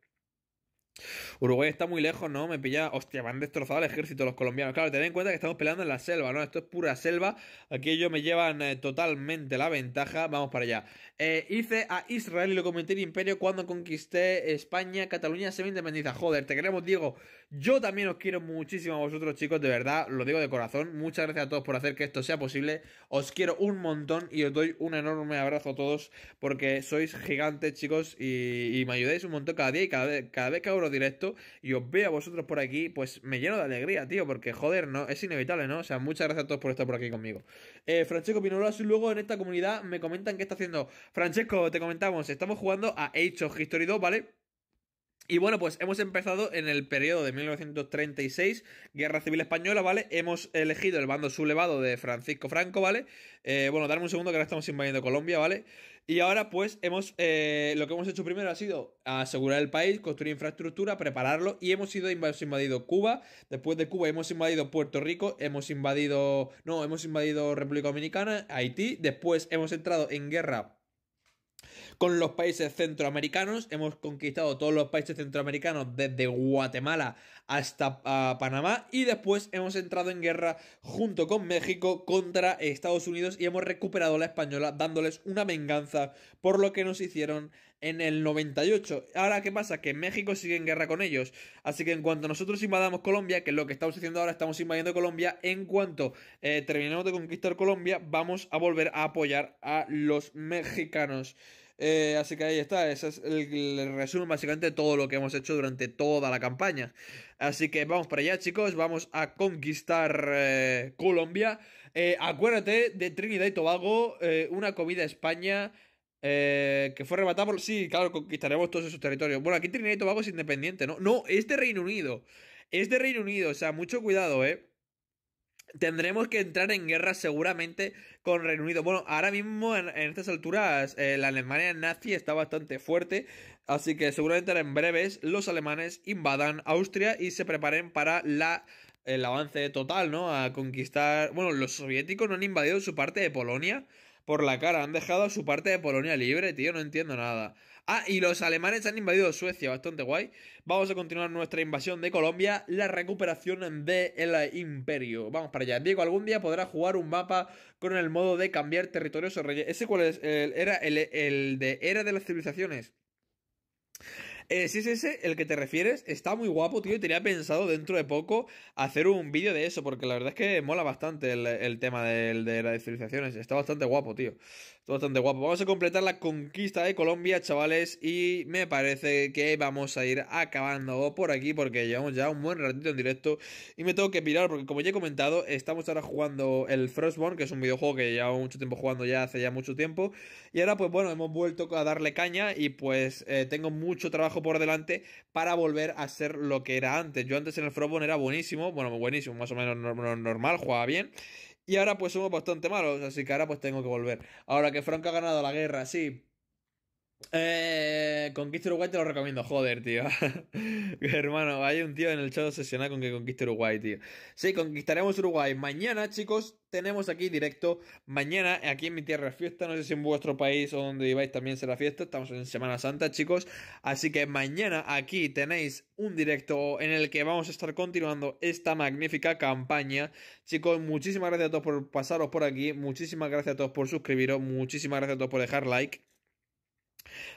Uruguay está muy lejos, ¿no? Me pilla. Hostia, me han destrozado el ejército los colombianos. Claro, tened en cuenta que estamos peleando en la selva, ¿no? Esto es pura selva. Aquí ellos me llevan eh, totalmente la ventaja. Vamos para allá. Eh, hice a Israel y lo convertí en imperio cuando conquisté España. Cataluña se me independiza. Joder, te queremos, Diego. Yo también os quiero muchísimo a vosotros, chicos. De verdad, lo digo de corazón. Muchas gracias a todos por hacer que esto sea posible. Os quiero un montón y os doy un enorme abrazo a todos porque sois gigantes, chicos. Y, me ayudáis un montón cada día y cada vez, cada vez que abro directo y os veo a vosotros por aquí, pues me lleno de alegría, tío, porque joder, no, es inevitable, ¿no? O sea, muchas gracias a todos por estar por aquí conmigo. Eh, Francesco Pinolas, luego en esta comunidad me comentan qué está haciendo. Francesco, te comentamos, estamos jugando a Age of History 2, ¿vale? Y bueno, pues hemos empezado en el periodo de 1936, Guerra Civil Española, ¿vale? Hemos elegido el bando sublevado de Francisco Franco, ¿vale? Eh, bueno, darme un segundo que ahora estamos invadiendo Colombia, ¿vale? Y ahora, pues, hemos eh, lo que hemos hecho primero ha sido asegurar el país, construir infraestructura, prepararlo. Y hemos sido invadido Cuba. Después de Cuba hemos invadido Puerto Rico, hemos invadido. No, hemos invadido República Dominicana, Haití. Después hemos entrado en guerra con los países centroamericanos. Hemos conquistado todos los países centroamericanos desde Guatemala hasta ah, Panamá y después hemos entrado en guerra junto con México contra Estados Unidos y hemos recuperado la española dándoles una venganza por lo que nos hicieron en el 98. Ahora, ¿qué pasa? Que México sigue en guerra con ellos. Así que en cuanto nosotros invadamos Colombia, que es lo que estamos haciendo ahora, estamos invadiendo Colombia, en cuanto eh, terminemos de conquistar Colombia, vamos a volver a apoyar a los mexicanos. Eh, así que ahí está, ese es el, resumen básicamente de todo lo que hemos hecho durante toda la campaña. Así que vamos para allá chicos, vamos a conquistar eh, Colombia. Eh, acuérdate de Trinidad y Tobago, una comida España. que fue rematada por. Sí, claro, conquistaremos todos esos territorios. Bueno, aquí Trinidad y Tobago es independiente, ¿no? No, es de Reino Unido. Es de Reino Unido, o sea, mucho cuidado, ¿eh? Tendremos que entrar en guerra seguramente con Reino Unido. Bueno, ahora mismo en, estas alturas eh, la Alemania nazi está bastante fuerte, así que seguramente en breves los alemanes invadan Austria y se preparen para el avance total, ¿no? A conquistar. Bueno, los soviéticos no han invadido su parte de Polonia por la cara, han dejado su parte de Polonia libre, tío, no entiendo nada. Ah, y los alemanes han invadido Suecia, bastante guay. Vamos a continuar nuestra invasión de Colombia, la recuperación del imperio. Vamos para allá. Diego algún día podrá jugar un mapa con el modo de cambiar territorios o reyes. ¿Ese cuál es? era el de Era de las Civilizaciones si es ese el que te refieres, está muy guapo, tío. Y tenía pensado dentro de poco hacer un vídeo de eso, porque la verdad es que mola bastante el, tema de, las civilizaciones. Está bastante guapo, tío. Está bastante guapo. Vamos a completar la conquista de Colombia, chavales. Y me parece que vamos a ir acabando por aquí, porque llevamos ya un buen ratito en directo. Y me tengo que pirar, porque como ya he comentado, estamos ahora jugando el Frostborn, que es un videojuego que llevamos mucho tiempo jugando ya hace ya mucho tiempo. Y ahora, pues bueno, hemos vuelto a darle caña. Y pues eh, tengo mucho trabajo por delante para volver a ser lo que era antes. Yo antes en el frobon era buenísimo, bueno, buenísimo, más o menos normal, jugaba bien. Y ahora pues somos bastante malos, así que ahora pues tengo que volver. Ahora que Franco ha ganado la guerra, sí, eh, Conquista Uruguay te lo recomiendo, joder, tío. Hermano, hay un tío en el chat obsesionado con que conquiste Uruguay, tío. Sí, conquistaremos Uruguay. Mañana, chicos, tenemos aquí directo. Mañana, aquí en mi tierra es fiesta. No sé si en vuestro país o donde viváis también será fiesta. Estamos en Semana Santa, chicos. Así que mañana aquí tenéis un directo en el que vamos a estar continuando esta magnífica campaña. Chicos, muchísimas gracias a todos por pasaros por aquí. Muchísimas gracias a todos por suscribiros. Muchísimas gracias a todos por dejar like.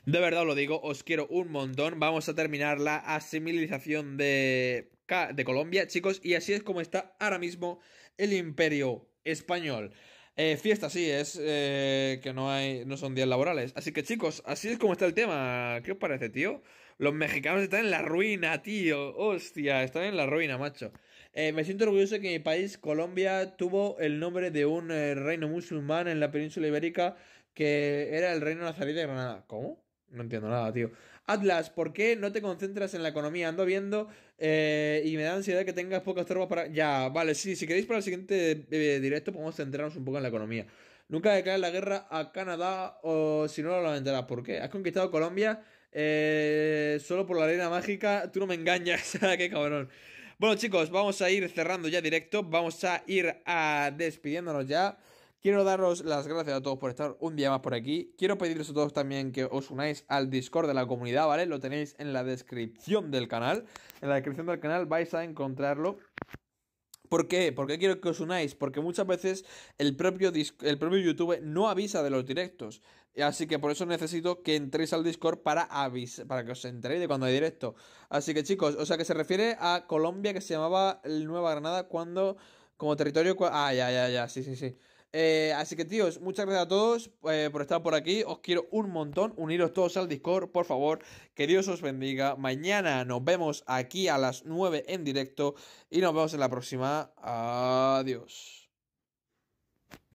De verdad os lo digo, os quiero un montón. Vamos a terminar la asimilización de, de Colombia, chicos. Y así es como está ahora mismo el imperio español. Eh, fiesta, sí, es eh, que no hay, no son días laborales. Así que chicos, así es como está el tema. ¿Qué os parece, tío? Los mexicanos están en la ruina, tío. Hostia, están en la ruina, macho. Eh, me siento orgulloso de que mi país, Colombia, tuvo el nombre de un reino musulmán en la península ibérica que era el reino nazarí de Granada. ¿Cómo? No entiendo nada, tío. Atlas, ¿por qué no te concentras en la economía? Ando viendo eh, y me da ansiedad que tengas pocas tropas para... Ya, vale, sí, si queréis para el siguiente eh, directo podemos centrarnos un poco en la economía. Nunca declares la guerra a Canadá o si no lo lamentarás. ¿Por qué? Has conquistado Colombia eh, solo por la arena mágica. Tú no me engañas, ah, qué cabrón. Bueno chicos, vamos a ir cerrando ya directo. Vamos a ir a ah, despidiéndonos ya. Quiero daros las gracias a todos por estar un día más por aquí. Quiero pediros a todos también que os unáis al Discord de la comunidad, ¿vale? Lo tenéis en la descripción del canal. En la descripción del canal vais a encontrarlo. ¿Por qué? ¿Por qué quiero que os unáis? Porque muchas veces el propio, el propio YouTube no avisa de los directos. Así que por eso necesito que entréis al Discord para para que os enteréis de cuando hay directo. Así que chicos, o sea que se refiere a Colombia que se llamaba Nueva Granada cuando... Como territorio... Ah, ya, ya, ya, sí, sí, sí. Eh, así que, tíos, muchas gracias a todos eh, por estar por aquí. Os quiero un montón. Uniros todos al Discord, por favor. Que Dios os bendiga. Mañana nos vemos aquí a las 9 en directo. Y nos vemos en la próxima. Adiós.